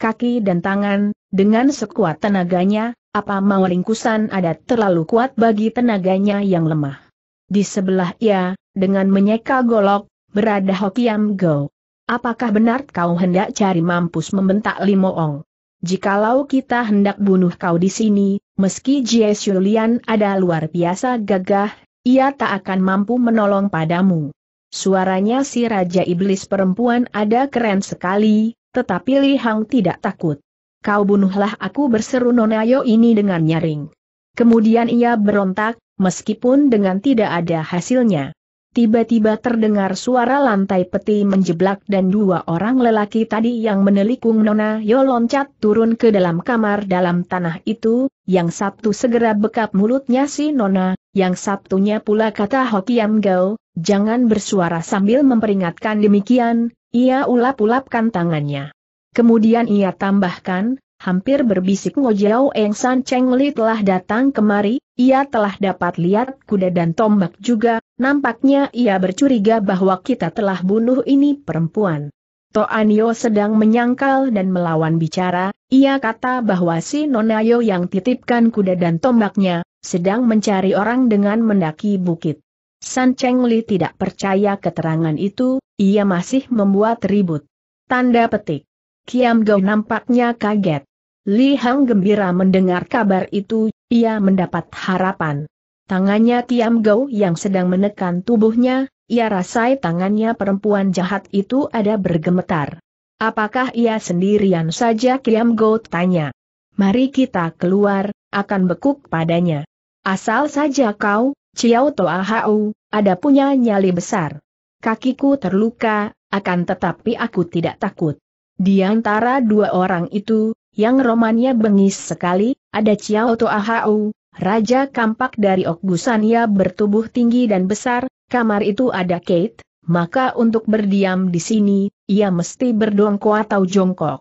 kaki dan tangan, dengan sekuat tenaganya, apa mau ringkusan adat terlalu kuat bagi tenaganya yang lemah. Di sebelah ia, dengan menyeka golok, berada Hokiam Go. Apakah benar kau hendak cari mampus membentak Limoong? Jikalau kita hendak bunuh kau di sini, meski Jie Shulian ada luar biasa gagah, ia tak akan mampu menolong padamu. Suaranya si Raja Iblis perempuan ada keren sekali, tetapi Li Hang tidak takut. Kau bunuhlah aku berseru Nonayo ini dengan nyaring. Kemudian ia berontak, meskipun dengan tidak ada hasilnya. Tiba-tiba terdengar suara lantai peti menjeblak dan dua orang lelaki tadi yang menelikung Nona Yo loncat turun ke dalam kamar dalam tanah itu, yang sabtu segera bekap mulutnya si Nona, yang sabtunya pula kata Hokiam Gao, jangan bersuara sambil memperingatkan demikian, ia ulap-ulapkan tangannya. Kemudian ia tambahkan, hampir berbisik Ngojiao Eng San Cheng Li telah datang kemari, ia telah dapat lihat kuda dan tombak juga, nampaknya ia bercuriga bahwa kita telah bunuh ini perempuan. To Anio sedang menyangkal dan melawan bicara, ia kata bahwa si Nonayo yang titipkan kuda dan tombaknya, sedang mencari orang dengan mendaki bukit. San Cheng Li tidak percaya keterangan itu, ia masih membuat ribut. Tanda petik. Kiam Gou nampaknya kaget. Li Hang gembira mendengar kabar itu, ia mendapat harapan. Tangannya Kiam Gou yang sedang menekan tubuhnya, ia rasai tangannya perempuan jahat itu ada bergemetar. Apakah ia sendirian saja Kiam Gou tanya. Mari kita keluar, akan bekuk padanya. Asal saja kau, Ciao Toa Hau, ada punya nyali besar. Kakiku terluka, akan tetapi aku tidak takut. Di antara dua orang itu, yang romannya bengis sekali, ada Chiao Toahau, Raja Kampak dari Okbusania bertubuh tinggi dan besar, kamar itu ada Kate, maka untuk berdiam di sini, ia mesti berdongko atau jongkok.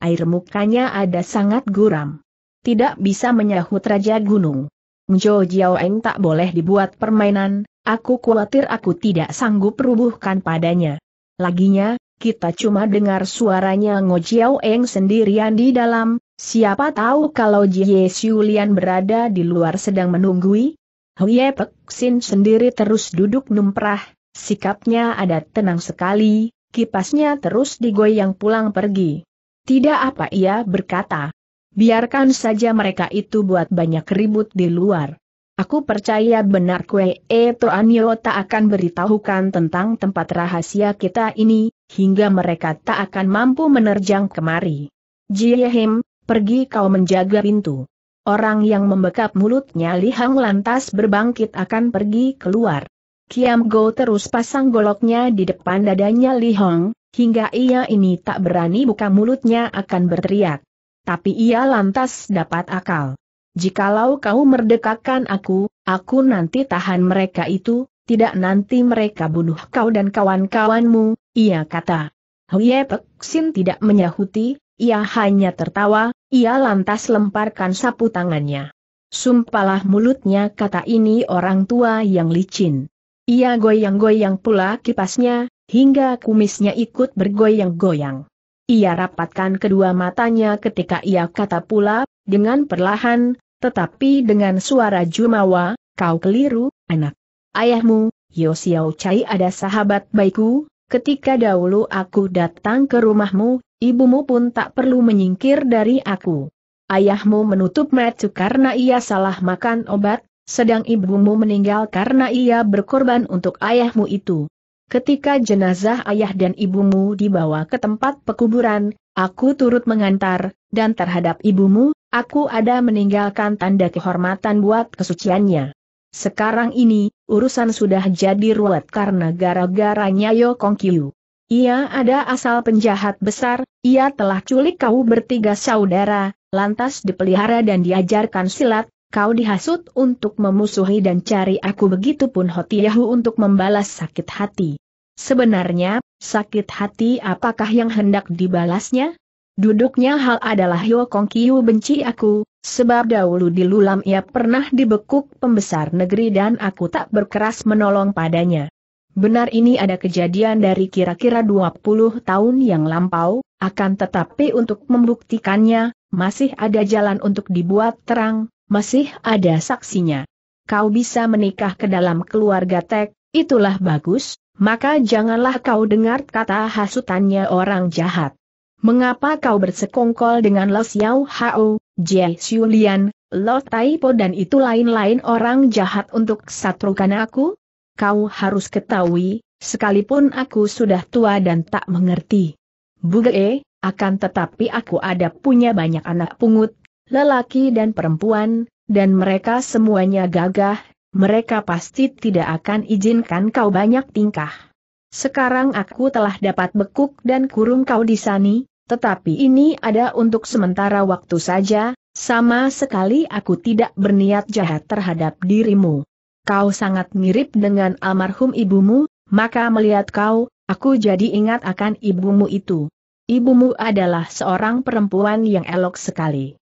Air mukanya ada sangat guram. Tidak bisa menyahut Raja Gunung. Njo Jiao Eng tak boleh dibuat permainan, Aku khawatir aku tidak sanggup rubuhkan padanya. Laginya, kita cuma dengar suaranya Ngo Jiao Eng sendirian di dalam, siapa tahu kalau Jie Xiulian berada di luar sedang menunggui? Huye Pek Sin sendiri terus duduk numprah, sikapnya ada tenang sekali, kipasnya terus digoyang pulang pergi. Tidak apa ia berkata. Biarkan saja mereka itu buat banyak ribut di luar. Aku percaya benar Kue Eto eh, Anyo tak akan beritahukan tentang tempat rahasia kita ini, hingga mereka tak akan mampu menerjang kemari. Jiehim, pergi kau menjaga pintu. Orang yang membekap mulutnya lihang lantas berbangkit akan pergi keluar. Kiam Go terus pasang goloknya di depan dadanya Li Hong hingga ia ini tak berani buka mulutnya akan berteriak. Tapi ia lantas dapat akal. Jikalau kau merdekakan aku, aku nanti tahan mereka itu, tidak nanti mereka bunuh kau dan kawan-kawanmu, ia kata. Huye Peksin tidak menyahuti, ia hanya tertawa, ia lantas lemparkan sapu tangannya. Sumpalah mulutnya kata ini orang tua yang licin. Ia goyang-goyang pula kipasnya, hingga kumisnya ikut bergoyang-goyang. Ia rapatkan kedua matanya ketika ia kata pula, dengan perlahan, tetapi dengan suara Jumawa, kau keliru, anak. Ayahmu, Yosiao Chai ada sahabat baikku, ketika dahulu aku datang ke rumahmu, ibumu pun tak perlu menyingkir dari aku. Ayahmu menutup mata karena ia salah makan obat, sedang ibumu meninggal karena ia berkorban untuk ayahmu itu. Ketika jenazah ayah dan ibumu dibawa ke tempat pekuburan, aku turut mengantar, dan terhadap ibumu, Aku ada meninggalkan tanda kehormatan buat kesuciannya. Sekarang ini, urusan sudah jadi ruwet karena gara gara Yo Kong Kyu. Ia ada asal penjahat besar, ia telah culik kau bertiga saudara, lantas dipelihara dan diajarkan silat, kau dihasut untuk memusuhi dan cari aku begitu pun Hotiahu untuk membalas sakit hati. Sebenarnya, sakit hati apakah yang hendak dibalasnya? Duduknya hal adalah Yo Kong Kiu benci aku, sebab dahulu di Lulam ia pernah dibekuk pembesar negeri dan aku tak berkeras menolong padanya. Benar ini ada kejadian dari kira-kira 20 tahun yang lampau, akan tetapi untuk membuktikannya, masih ada jalan untuk dibuat terang, masih ada saksinya. Kau bisa menikah ke dalam keluarga Tek, itulah bagus, maka janganlah kau dengar kata hasutannya orang jahat. Mengapa kau bersekongkol dengan Lo Xiao Hao, Jie Lian, Lo Tai Po dan itu lain-lain orang jahat untuk satrukan aku? Kau harus ketahui, sekalipun aku sudah tua dan tak mengerti. Buge, akan tetapi aku ada punya banyak anak pungut, lelaki dan perempuan, dan mereka semuanya gagah, mereka pasti tidak akan izinkan kau banyak tingkah sekarang aku telah dapat bekuk dan kurung kau di sini, tetapi ini ada untuk sementara waktu saja, sama sekali aku tidak berniat jahat terhadap dirimu. Kau sangat mirip dengan almarhum ibumu, maka melihat kau, aku jadi ingat akan ibumu itu. Ibumu adalah seorang perempuan yang elok sekali.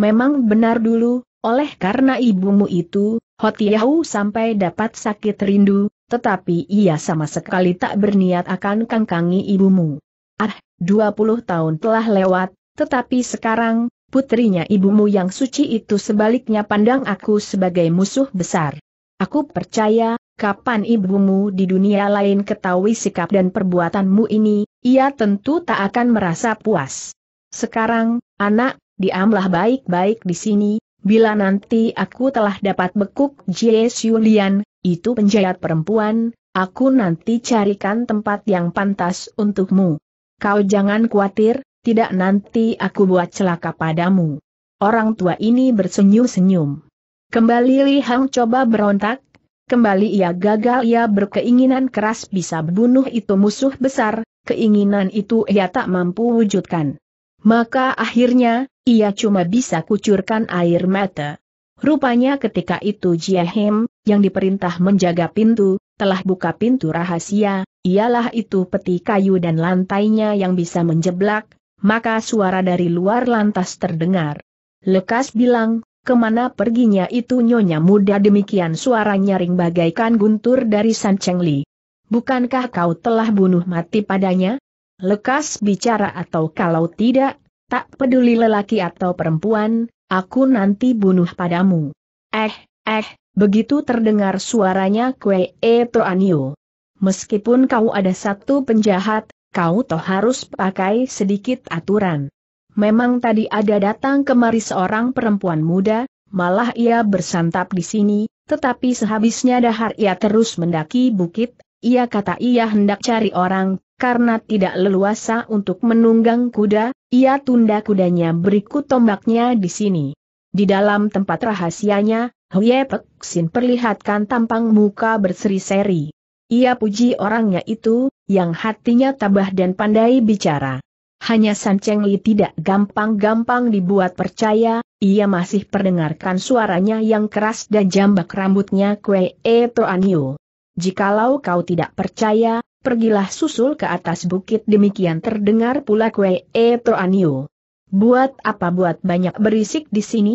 Memang benar dulu, oleh karena ibumu itu, Hotiahu sampai dapat sakit rindu, tetapi ia sama sekali tak berniat akan kangkangi ibumu. Ah, 20 tahun telah lewat, tetapi sekarang, putrinya ibumu yang suci itu sebaliknya pandang aku sebagai musuh besar. Aku percaya, kapan ibumu di dunia lain ketahui sikap dan perbuatanmu ini, ia tentu tak akan merasa puas. Sekarang, anak, diamlah baik-baik di sini, bila nanti aku telah dapat bekuk Jie Lian, itu penjahat perempuan, aku nanti carikan tempat yang pantas untukmu. Kau jangan khawatir, tidak nanti aku buat celaka padamu. Orang tua ini bersenyum-senyum. Kembali Li Hang coba berontak, kembali ia gagal ia berkeinginan keras bisa bunuh itu musuh besar, keinginan itu ia tak mampu wujudkan. Maka akhirnya, ia cuma bisa kucurkan air mata. Rupanya ketika itu Jiahim, yang diperintah menjaga pintu, telah buka pintu rahasia, ialah itu peti kayu dan lantainya yang bisa menjeblak, maka suara dari luar lantas terdengar. Lekas bilang, kemana perginya itu nyonya muda demikian suaranya nyaring bagaikan guntur dari San Cheng Li. Bukankah kau telah bunuh mati padanya? Lekas bicara atau kalau tidak, tak peduli lelaki atau perempuan, aku nanti bunuh padamu. Eh, eh, Begitu terdengar suaranya Kwe E Toanio. Meskipun kau ada satu penjahat, kau toh harus pakai sedikit aturan. Memang tadi ada datang kemari seorang perempuan muda, malah ia bersantap di sini, tetapi sehabisnya dahar ia terus mendaki bukit, ia kata ia hendak cari orang, karena tidak leluasa untuk menunggang kuda, ia tunda kudanya berikut tombaknya di sini. Di dalam tempat rahasianya, Hye Pek Sin perlihatkan tampang muka berseri-seri. Ia puji orangnya itu, yang hatinya tabah dan pandai bicara. Hanya San Cheng Li tidak gampang-gampang dibuat percaya, ia masih perdengarkan suaranya yang keras dan jambak rambutnya Kue E Toanio. Jikalau kau tidak percaya, pergilah susul ke atas bukit demikian terdengar pula Kue E Toanio. Buat apa buat banyak berisik di sini?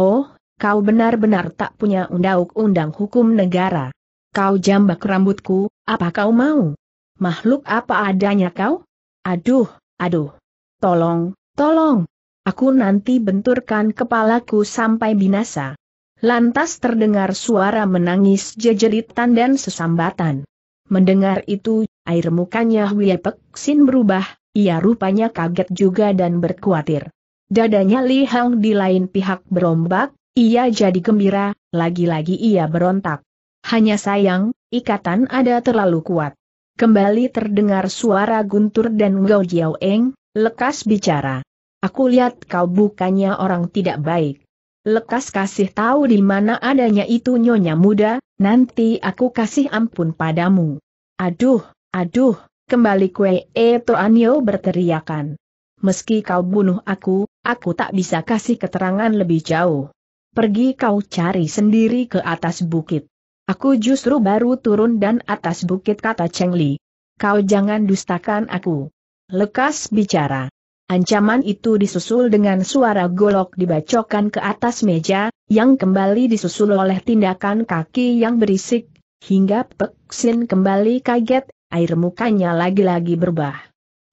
Oh, Kau benar-benar tak punya undang-undang hukum negara. Kau jambak rambutku, apa kau mau? Makhluk apa adanya kau? Aduh, aduh. Tolong, tolong. Aku nanti benturkan kepalaku sampai binasa. Lantas terdengar suara menangis jejeritan dan sesambatan. Mendengar itu, air mukanya Wiepek Sin berubah, ia rupanya kaget juga dan berkuatir. Dadanya Li Hang di lain pihak berombak, ia jadi gembira, lagi-lagi ia berontak. Hanya sayang, ikatan ada terlalu kuat. Kembali terdengar suara guntur dan Ngao Jiao Eng, lekas bicara. Aku lihat kau bukannya orang tidak baik. Lekas kasih tahu di mana adanya itu nyonya muda, nanti aku kasih ampun padamu. Aduh, aduh, kembali kue E Toanio berteriakan. Meski kau bunuh aku, aku tak bisa kasih keterangan lebih jauh. Pergi kau cari sendiri ke atas bukit. Aku justru baru turun dan atas bukit kata Cheng Li. Kau jangan dustakan aku. Lekas bicara. Ancaman itu disusul dengan suara golok dibacokan ke atas meja, yang kembali disusul oleh tindakan kaki yang berisik, hingga Peksin kembali kaget, air mukanya lagi-lagi berbah.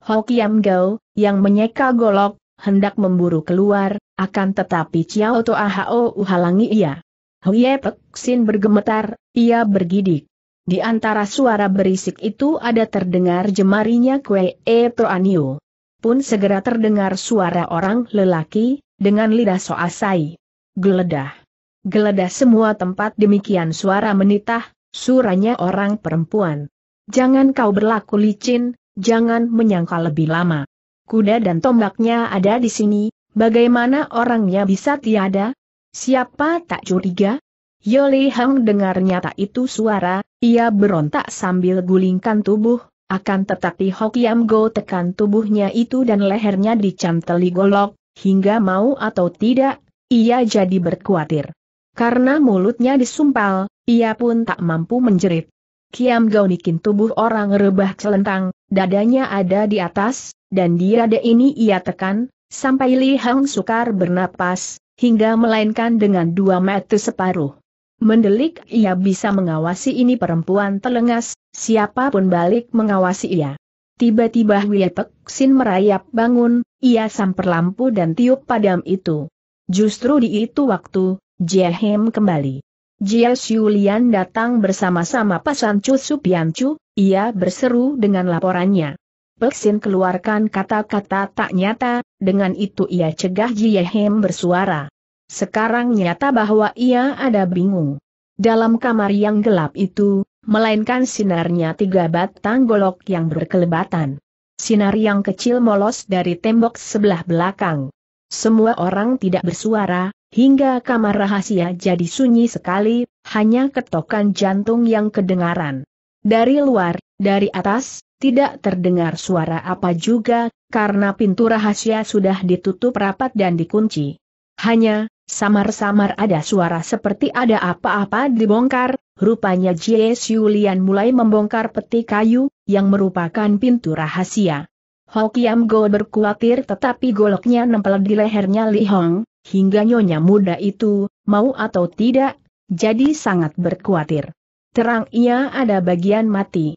Hokiam Gao, yang menyeka golok, hendak memburu keluar, akan tetapi Chiao to Hao halangi ia. Huye Pek Sin bergemetar, ia bergidik. Di antara suara berisik itu ada terdengar jemarinya Kue E Toanio. Pun segera terdengar suara orang lelaki, dengan lidah soasai. Geledah. Geledah semua tempat demikian suara menitah, suranya orang perempuan. Jangan kau berlaku licin, jangan menyangka lebih lama. Kuda dan tombaknya ada di sini, Bagaimana orangnya bisa tiada? Siapa tak curiga? Yoli Hang dengar nyata itu suara, ia berontak sambil gulingkan tubuh, akan tetapi Hokiam Go tekan tubuhnya itu dan lehernya dicanteli golok, hingga mau atau tidak, ia jadi berkuatir. Karena mulutnya disumpal, ia pun tak mampu menjerit. Kiam Go nikin tubuh orang rebah celentang, dadanya ada di atas, dan dia ada ini ia tekan, Sampai Li Hang sukar bernapas, hingga melainkan dengan dua mata separuh. Mendelik ia bisa mengawasi ini perempuan telengas, siapapun balik mengawasi ia. Tiba-tiba Wia Sin merayap bangun, ia samper lampu dan tiup padam itu. Justru di itu waktu, Jehem kembali. Jia Lian datang bersama-sama Pasan Chu Supian Chu, ia berseru dengan laporannya. Peksin keluarkan kata-kata tak nyata, dengan itu ia cegah Jiyehem bersuara. Sekarang nyata bahwa ia ada bingung. Dalam kamar yang gelap itu, melainkan sinarnya tiga batang golok yang berkelebatan. Sinar yang kecil molos dari tembok sebelah belakang. Semua orang tidak bersuara, hingga kamar rahasia jadi sunyi sekali, hanya ketokan jantung yang kedengaran. Dari luar, dari atas, tidak terdengar suara apa juga, karena pintu rahasia sudah ditutup rapat dan dikunci. Hanya, samar-samar ada suara seperti ada apa-apa dibongkar, rupanya Jie Yulian mulai membongkar peti kayu, yang merupakan pintu rahasia. Hokiam Go berkuatir, tetapi goloknya nempel di lehernya Li Hong, hingga nyonya muda itu, mau atau tidak, jadi sangat berkuatir. Terang ia ada bagian mati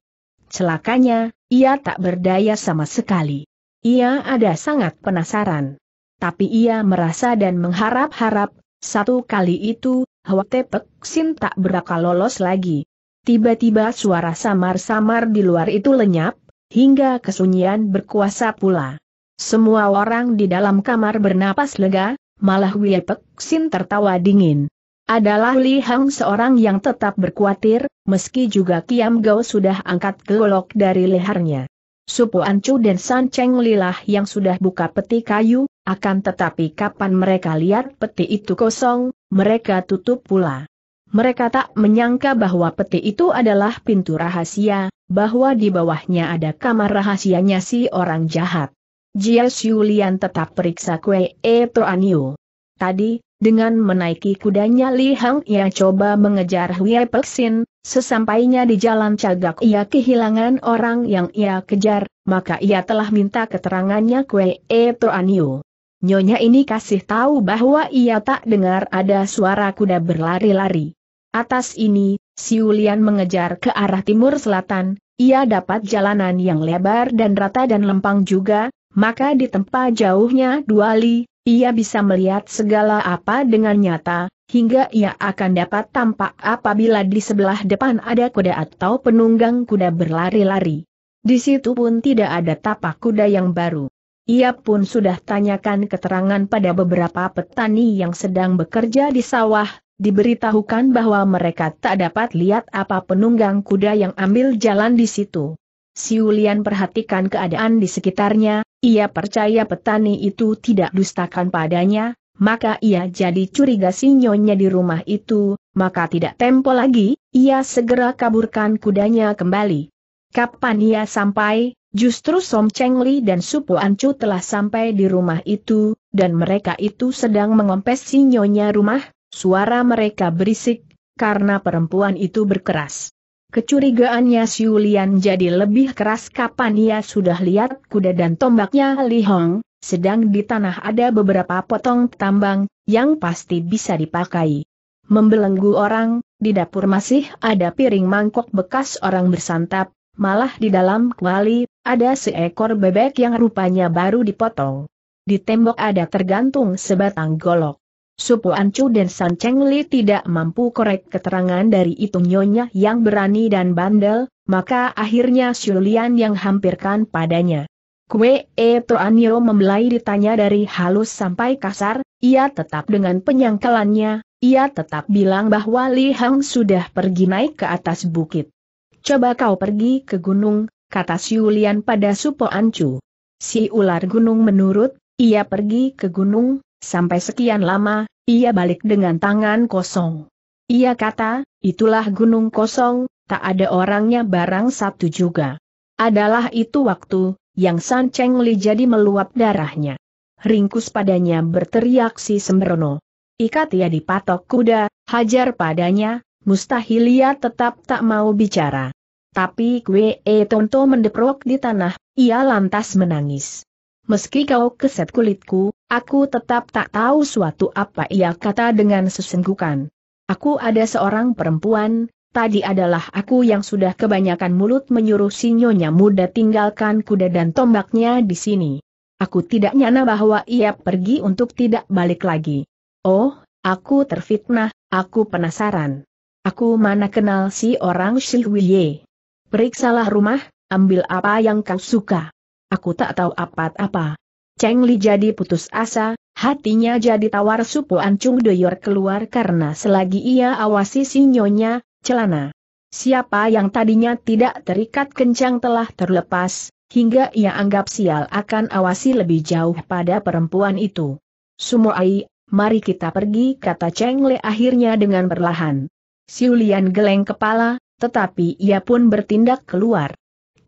celakanya, ia tak berdaya sama sekali. Ia ada sangat penasaran. Tapi ia merasa dan mengharap-harap, satu kali itu, Hwa Tepek Sin tak berakal lolos lagi. Tiba-tiba suara samar-samar di luar itu lenyap, hingga kesunyian berkuasa pula. Semua orang di dalam kamar bernapas lega, malah Wiepek Sin tertawa dingin adalah Li Hang seorang yang tetap berkuatir, meski juga Kiam Gao sudah angkat golok dari lehernya. Supu Ancu dan San Cheng Lilah yang sudah buka peti kayu, akan tetapi kapan mereka lihat peti itu kosong, mereka tutup pula. Mereka tak menyangka bahwa peti itu adalah pintu rahasia, bahwa di bawahnya ada kamar rahasianya si orang jahat. Jia Xiu Lian tetap periksa kue Eto Aniu. Tadi, dengan menaiki kudanya Li Hang ia coba mengejar Hui Peksin, sesampainya di jalan cagak ia kehilangan orang yang ia kejar, maka ia telah minta keterangannya Kwe E Toanyu. Nyonya ini kasih tahu bahwa ia tak dengar ada suara kuda berlari-lari. Atas ini, si Siulian mengejar ke arah timur selatan, ia dapat jalanan yang lebar dan rata dan lempang juga, maka di tempat jauhnya dua li, ia bisa melihat segala apa dengan nyata, hingga ia akan dapat tampak apabila di sebelah depan ada kuda atau penunggang kuda berlari-lari. Di situ pun tidak ada tapak kuda yang baru. Ia pun sudah tanyakan keterangan pada beberapa petani yang sedang bekerja di sawah, diberitahukan bahwa mereka tak dapat lihat apa penunggang kuda yang ambil jalan di situ. Si Siulian perhatikan keadaan di sekitarnya, ia percaya petani itu tidak dustakan padanya, maka ia jadi curiga si nyonya di rumah itu, maka tidak tempo lagi, ia segera kaburkan kudanya kembali. Kapan ia sampai, justru Som Cheng Li dan Supo Ancu telah sampai di rumah itu, dan mereka itu sedang mengompes si nyonya rumah, suara mereka berisik, karena perempuan itu berkeras. Kecurigaannya Siulian jadi lebih keras kapan ia sudah lihat kuda dan tombaknya Li Hong, sedang di tanah ada beberapa potong tambang, yang pasti bisa dipakai. Membelenggu orang, di dapur masih ada piring mangkok bekas orang bersantap, malah di dalam kuali, ada seekor bebek yang rupanya baru dipotong. Di tembok ada tergantung sebatang golok. Supu Ancu dan San Cheng Li tidak mampu korek keterangan dari itu nyonya yang berani dan bandel, maka akhirnya Xulian yang hampirkan padanya. Kue E Aniro membelai ditanya dari halus sampai kasar, ia tetap dengan penyangkalannya, ia tetap bilang bahwa Li Hang sudah pergi naik ke atas bukit. Coba kau pergi ke gunung, kata Siulian pada Supo Ancu. Si ular gunung menurut, ia pergi ke gunung, Sampai sekian lama, ia balik dengan tangan kosong. Ia kata, itulah gunung kosong, tak ada orangnya barang satu juga. Adalah itu waktu, yang San Cheng Li jadi meluap darahnya. Ringkus padanya berteriak si sembrono. Ikat ia dipatok kuda, hajar padanya, mustahil ia tetap tak mau bicara. Tapi kue e tonto mendeprok di tanah, ia lantas menangis. Meski kau keset kulitku, Aku tetap tak tahu suatu apa ia kata dengan sesenggukan. Aku ada seorang perempuan, tadi adalah aku yang sudah kebanyakan mulut menyuruh sinyonya muda tinggalkan kuda dan tombaknya di sini. Aku tidak nyana bahwa ia pergi untuk tidak balik lagi. Oh, aku terfitnah, aku penasaran. Aku mana kenal si orang Shihuye. Periksalah rumah, ambil apa yang kau suka. Aku tak tahu apa-apa. Cheng Li jadi putus asa, hatinya jadi tawar supu ancung doyor keluar karena selagi ia awasi si nyonya, celana. Siapa yang tadinya tidak terikat kencang telah terlepas, hingga ia anggap sial akan awasi lebih jauh pada perempuan itu. Sumoai, mari kita pergi kata Cheng Li akhirnya dengan perlahan. Siulian geleng kepala, tetapi ia pun bertindak keluar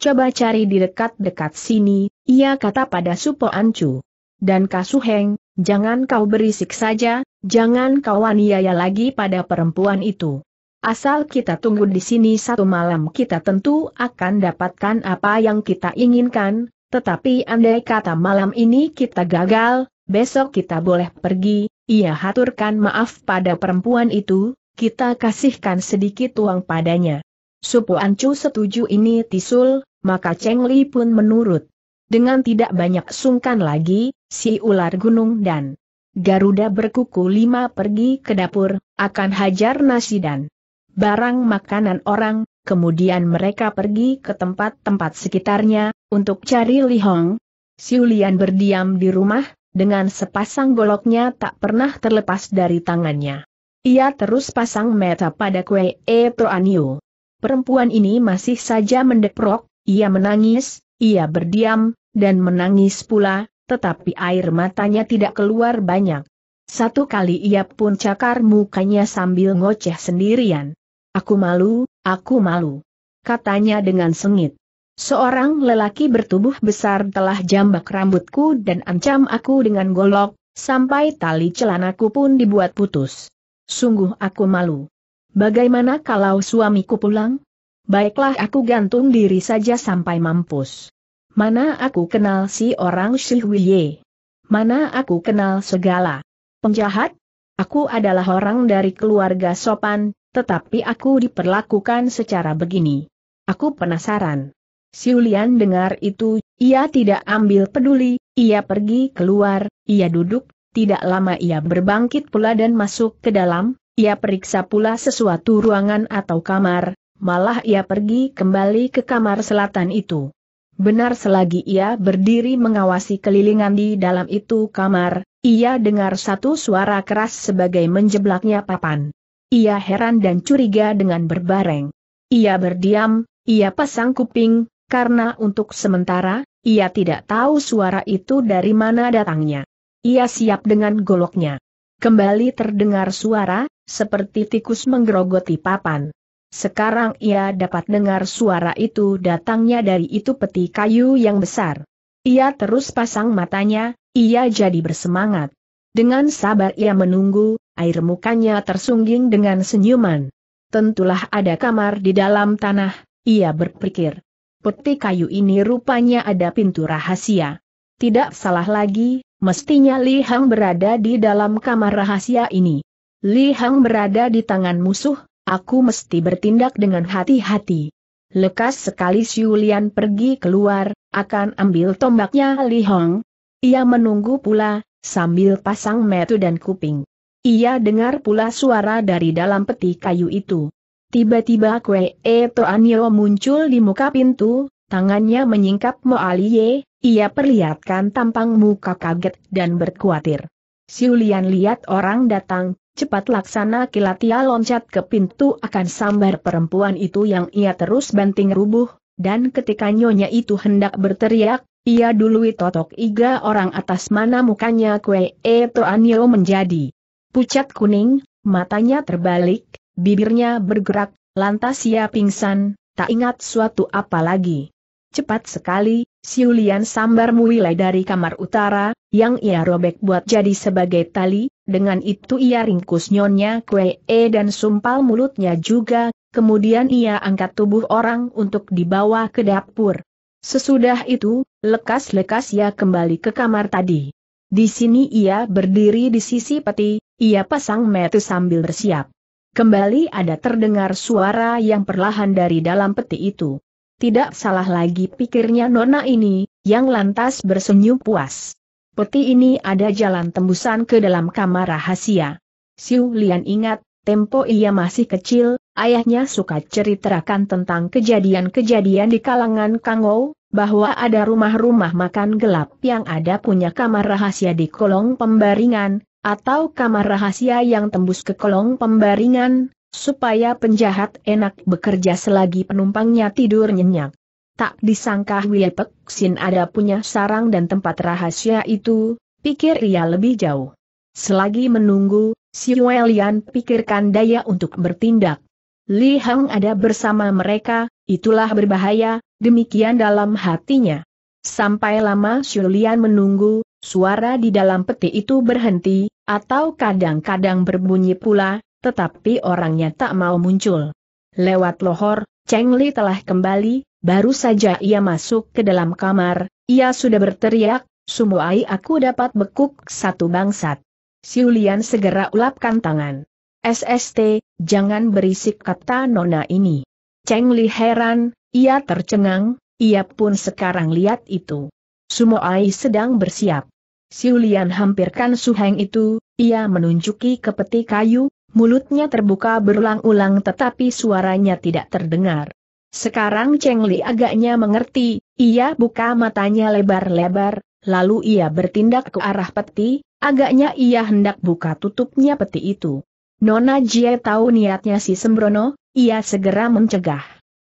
coba cari di dekat-dekat sini, ia kata pada Supo Ancu. Dan Kasuheng, jangan kau berisik saja, jangan kau aniaya lagi pada perempuan itu. Asal kita tunggu di sini satu malam kita tentu akan dapatkan apa yang kita inginkan, tetapi andai kata malam ini kita gagal, besok kita boleh pergi, ia haturkan maaf pada perempuan itu, kita kasihkan sedikit uang padanya. Supo Ancu setuju ini tisul, maka Cheng Li pun menurut. Dengan tidak banyak sungkan lagi, si ular gunung dan Garuda berkuku lima pergi ke dapur, akan hajar nasi dan barang makanan orang, kemudian mereka pergi ke tempat-tempat sekitarnya, untuk cari Li Lihong. Siulian berdiam di rumah, dengan sepasang goloknya tak pernah terlepas dari tangannya. Ia terus pasang meta pada kue E. Perempuan ini masih saja mendeprok, ia menangis, ia berdiam, dan menangis pula, tetapi air matanya tidak keluar banyak. Satu kali ia pun cakar mukanya sambil ngoceh sendirian. Aku malu, aku malu. Katanya dengan sengit. Seorang lelaki bertubuh besar telah jambak rambutku dan ancam aku dengan golok, sampai tali celanaku pun dibuat putus. Sungguh aku malu. Bagaimana kalau suamiku pulang? Baiklah aku gantung diri saja sampai mampus. Mana aku kenal si orang Shihuye? Mana aku kenal segala penjahat? Aku adalah orang dari keluarga sopan, tetapi aku diperlakukan secara begini. Aku penasaran. Siulian dengar itu, ia tidak ambil peduli, ia pergi keluar, ia duduk, tidak lama ia berbangkit pula dan masuk ke dalam, ia periksa pula sesuatu ruangan atau kamar, malah ia pergi kembali ke kamar selatan itu. Benar selagi ia berdiri mengawasi kelilingan di dalam itu kamar, ia dengar satu suara keras sebagai menjeblaknya papan. Ia heran dan curiga dengan berbareng. Ia berdiam, ia pasang kuping, karena untuk sementara, ia tidak tahu suara itu dari mana datangnya. Ia siap dengan goloknya. Kembali terdengar suara, seperti tikus menggerogoti papan. Sekarang ia dapat dengar suara itu datangnya dari itu peti kayu yang besar. Ia terus pasang matanya, ia jadi bersemangat. Dengan sabar ia menunggu, air mukanya tersungging dengan senyuman. Tentulah ada kamar di dalam tanah, ia berpikir. Peti kayu ini rupanya ada pintu rahasia. Tidak salah lagi, mestinya Li Hang berada di dalam kamar rahasia ini. Li Hang berada di tangan musuh, Aku mesti bertindak dengan hati-hati. Lekas sekali Siulian pergi keluar, akan ambil tombaknya Li Hong. Ia menunggu pula, sambil pasang metu dan kuping. Ia dengar pula suara dari dalam peti kayu itu. Tiba-tiba Kwe E Toanyo muncul di muka pintu, tangannya menyingkap Moalie, ia perlihatkan tampang muka kaget dan berkuatir. Siulian lihat orang datang, Cepat laksana kilat ia loncat ke pintu akan sambar perempuan itu yang ia terus banting rubuh, dan ketika nyonya itu hendak berteriak, ia dului totok iga orang atas mana mukanya kue Eto Anio menjadi pucat kuning, matanya terbalik, bibirnya bergerak, lantas ia pingsan, tak ingat suatu apa lagi. Cepat sekali, Siulian sambar muilai dari kamar utara, yang ia robek buat jadi sebagai tali, dengan itu ia ringkus nyonya kue e dan sumpal mulutnya juga, kemudian ia angkat tubuh orang untuk dibawa ke dapur. Sesudah itu, lekas-lekas ia kembali ke kamar tadi. Di sini ia berdiri di sisi peti, ia pasang metu sambil bersiap. Kembali ada terdengar suara yang perlahan dari dalam peti itu. Tidak salah lagi pikirnya nona ini, yang lantas bersenyum puas. Peti ini ada jalan tembusan ke dalam kamar rahasia. Siu Lian ingat, tempo ia masih kecil, ayahnya suka ceritakan tentang kejadian-kejadian di kalangan Kangou, bahwa ada rumah-rumah makan gelap yang ada punya kamar rahasia di kolong pembaringan, atau kamar rahasia yang tembus ke kolong pembaringan, supaya penjahat enak bekerja selagi penumpangnya tidur nyenyak. Tak disangka Wiepek Sin ada punya sarang dan tempat rahasia itu, pikir ia lebih jauh. Selagi menunggu, si Welian pikirkan daya untuk bertindak. Li Hang ada bersama mereka, itulah berbahaya, demikian dalam hatinya. Sampai lama Shulian menunggu, suara di dalam peti itu berhenti, atau kadang-kadang berbunyi pula, tetapi orangnya tak mau muncul. Lewat lohor, Cheng Li telah kembali, baru saja ia masuk ke dalam kamar, ia sudah berteriak, Sumuai aku dapat bekuk satu bangsat. Siulian segera ulapkan tangan. SST, jangan berisik kata nona ini. Cheng Li heran, ia tercengang, ia pun sekarang lihat itu. Sumoai sedang bersiap. Siulian hampirkan Suheng itu, ia menunjuki ke peti kayu, Mulutnya terbuka berulang-ulang tetapi suaranya tidak terdengar. Sekarang Cheng Li agaknya mengerti, ia buka matanya lebar-lebar, lalu ia bertindak ke arah peti, agaknya ia hendak buka tutupnya peti itu. Nona Jie tahu niatnya si Sembrono, ia segera mencegah.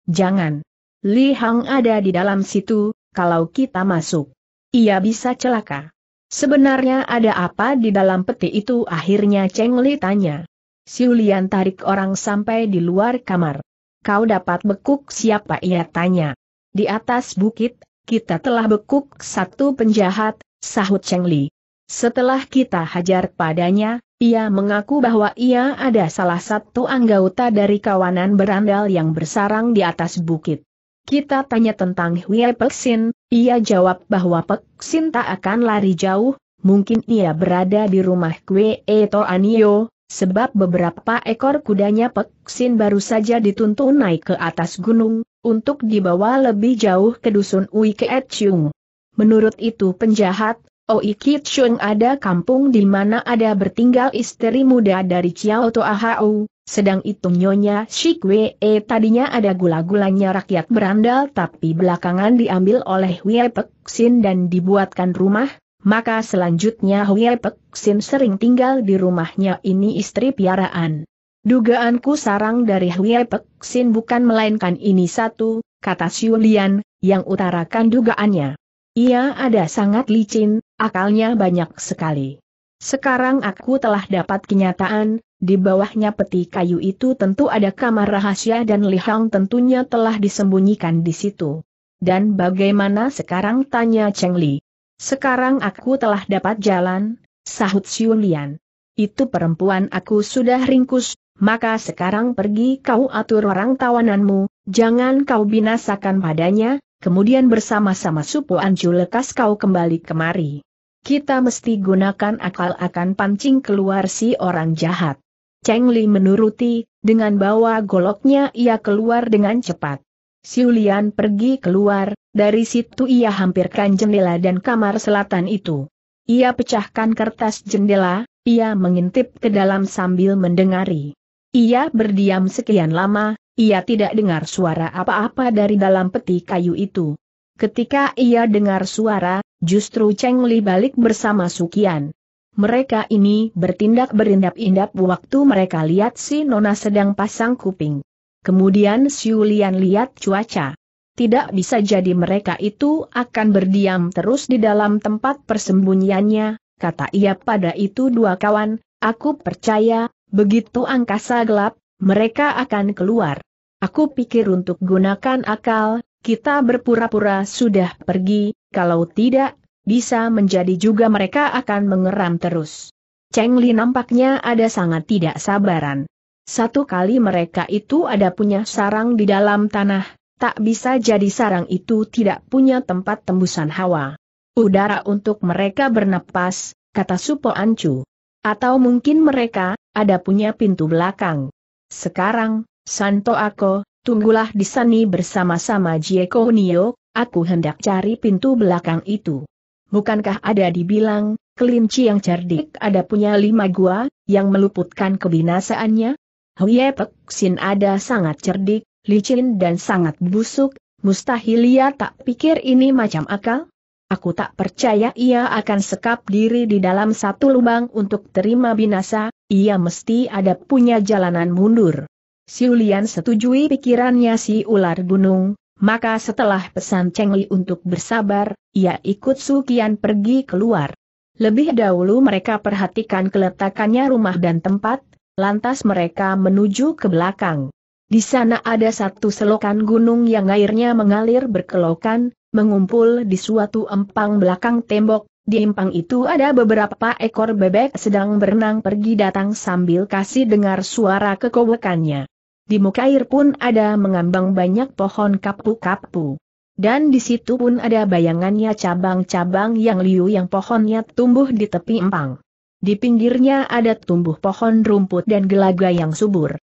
Jangan. Li Hang ada di dalam situ, kalau kita masuk. Ia bisa celaka. Sebenarnya ada apa di dalam peti itu akhirnya Cheng Li tanya. Siulian tarik orang sampai di luar kamar. Kau dapat bekuk siapa ia tanya. Di atas bukit, kita telah bekuk satu penjahat, sahut Cheng Li. Setelah kita hajar padanya, ia mengaku bahwa ia ada salah satu anggota dari kawanan berandal yang bersarang di atas bukit. Kita tanya tentang Wei Peksin, ia jawab bahwa Peksin tak akan lari jauh, mungkin ia berada di rumah Kwe Eto Anio, sebab beberapa ekor kudanya Peksin baru saja dituntun naik ke atas gunung, untuk dibawa lebih jauh ke dusun Ui Keet Chung. Menurut itu penjahat, oh, Ui Chung ada kampung di mana ada bertinggal istri muda dari Chiao To Ahau, sedang itu nyonya Shikwe E eh, tadinya ada gula-gulanya rakyat berandal tapi belakangan diambil oleh Wei Peksin dan dibuatkan rumah, maka selanjutnya Hui Pek Sin sering tinggal di rumahnya ini istri piaraan. Dugaanku sarang dari Hui Pek Sin bukan melainkan ini satu, kata Siulian, yang utarakan dugaannya. Ia ada sangat licin, akalnya banyak sekali. Sekarang aku telah dapat kenyataan, di bawahnya peti kayu itu tentu ada kamar rahasia dan Lihang tentunya telah disembunyikan di situ. Dan bagaimana sekarang tanya Cheng Li? Sekarang aku telah dapat jalan, sahut Siulian. Itu perempuan aku sudah ringkus, maka sekarang pergi kau atur orang tawananmu, jangan kau binasakan padanya, kemudian bersama-sama supu Anju lekas kau kembali kemari. Kita mesti gunakan akal akan pancing keluar si orang jahat. Cheng Li menuruti, dengan bawa goloknya ia keluar dengan cepat. Siulian pergi keluar, dari situ ia hampirkan jendela dan kamar selatan itu. Ia pecahkan kertas jendela, ia mengintip ke dalam sambil mendengari. Ia berdiam sekian lama, ia tidak dengar suara apa-apa dari dalam peti kayu itu. Ketika ia dengar suara, justru Cheng Li balik bersama Sukian. Mereka ini bertindak berindap-indap waktu mereka lihat si Nona sedang pasang kuping. Kemudian Siulian Lian lihat cuaca tidak bisa jadi mereka itu akan berdiam terus di dalam tempat persembunyiannya, kata ia pada itu dua kawan, aku percaya, begitu angkasa gelap, mereka akan keluar. Aku pikir untuk gunakan akal, kita berpura-pura sudah pergi, kalau tidak, bisa menjadi juga mereka akan mengeram terus. Cheng Li nampaknya ada sangat tidak sabaran. Satu kali mereka itu ada punya sarang di dalam tanah, tak bisa jadi sarang itu tidak punya tempat tembusan hawa. Udara untuk mereka bernapas, kata Supo Ancu. Atau mungkin mereka, ada punya pintu belakang. Sekarang, Santo Ako, tunggulah di sini bersama-sama Jieko Nio, aku hendak cari pintu belakang itu. Bukankah ada dibilang, kelinci yang cerdik ada punya lima gua, yang meluputkan kebinasaannya? Huyepek Sin ada sangat cerdik, licin dan sangat busuk, Mustahil ia tak pikir ini macam akal? Aku tak percaya ia akan sekap diri di dalam satu lubang untuk terima binasa, ia mesti ada punya jalanan mundur. Siulian setujui pikirannya si ular gunung, maka setelah pesan Cheng Li untuk bersabar, ia ikut Sukian pergi keluar. Lebih dahulu mereka perhatikan keletakannya rumah dan tempat, lantas mereka menuju ke belakang. Di sana ada satu selokan gunung yang airnya mengalir berkelokan, mengumpul di suatu empang belakang tembok, di empang itu ada beberapa ekor bebek sedang berenang pergi datang sambil kasih dengar suara kekowekannya. Di muka air pun ada mengambang banyak pohon kapu-kapu. Dan di situ pun ada bayangannya cabang-cabang yang liu yang pohonnya tumbuh di tepi empang. Di pinggirnya ada tumbuh pohon rumput dan gelaga yang subur.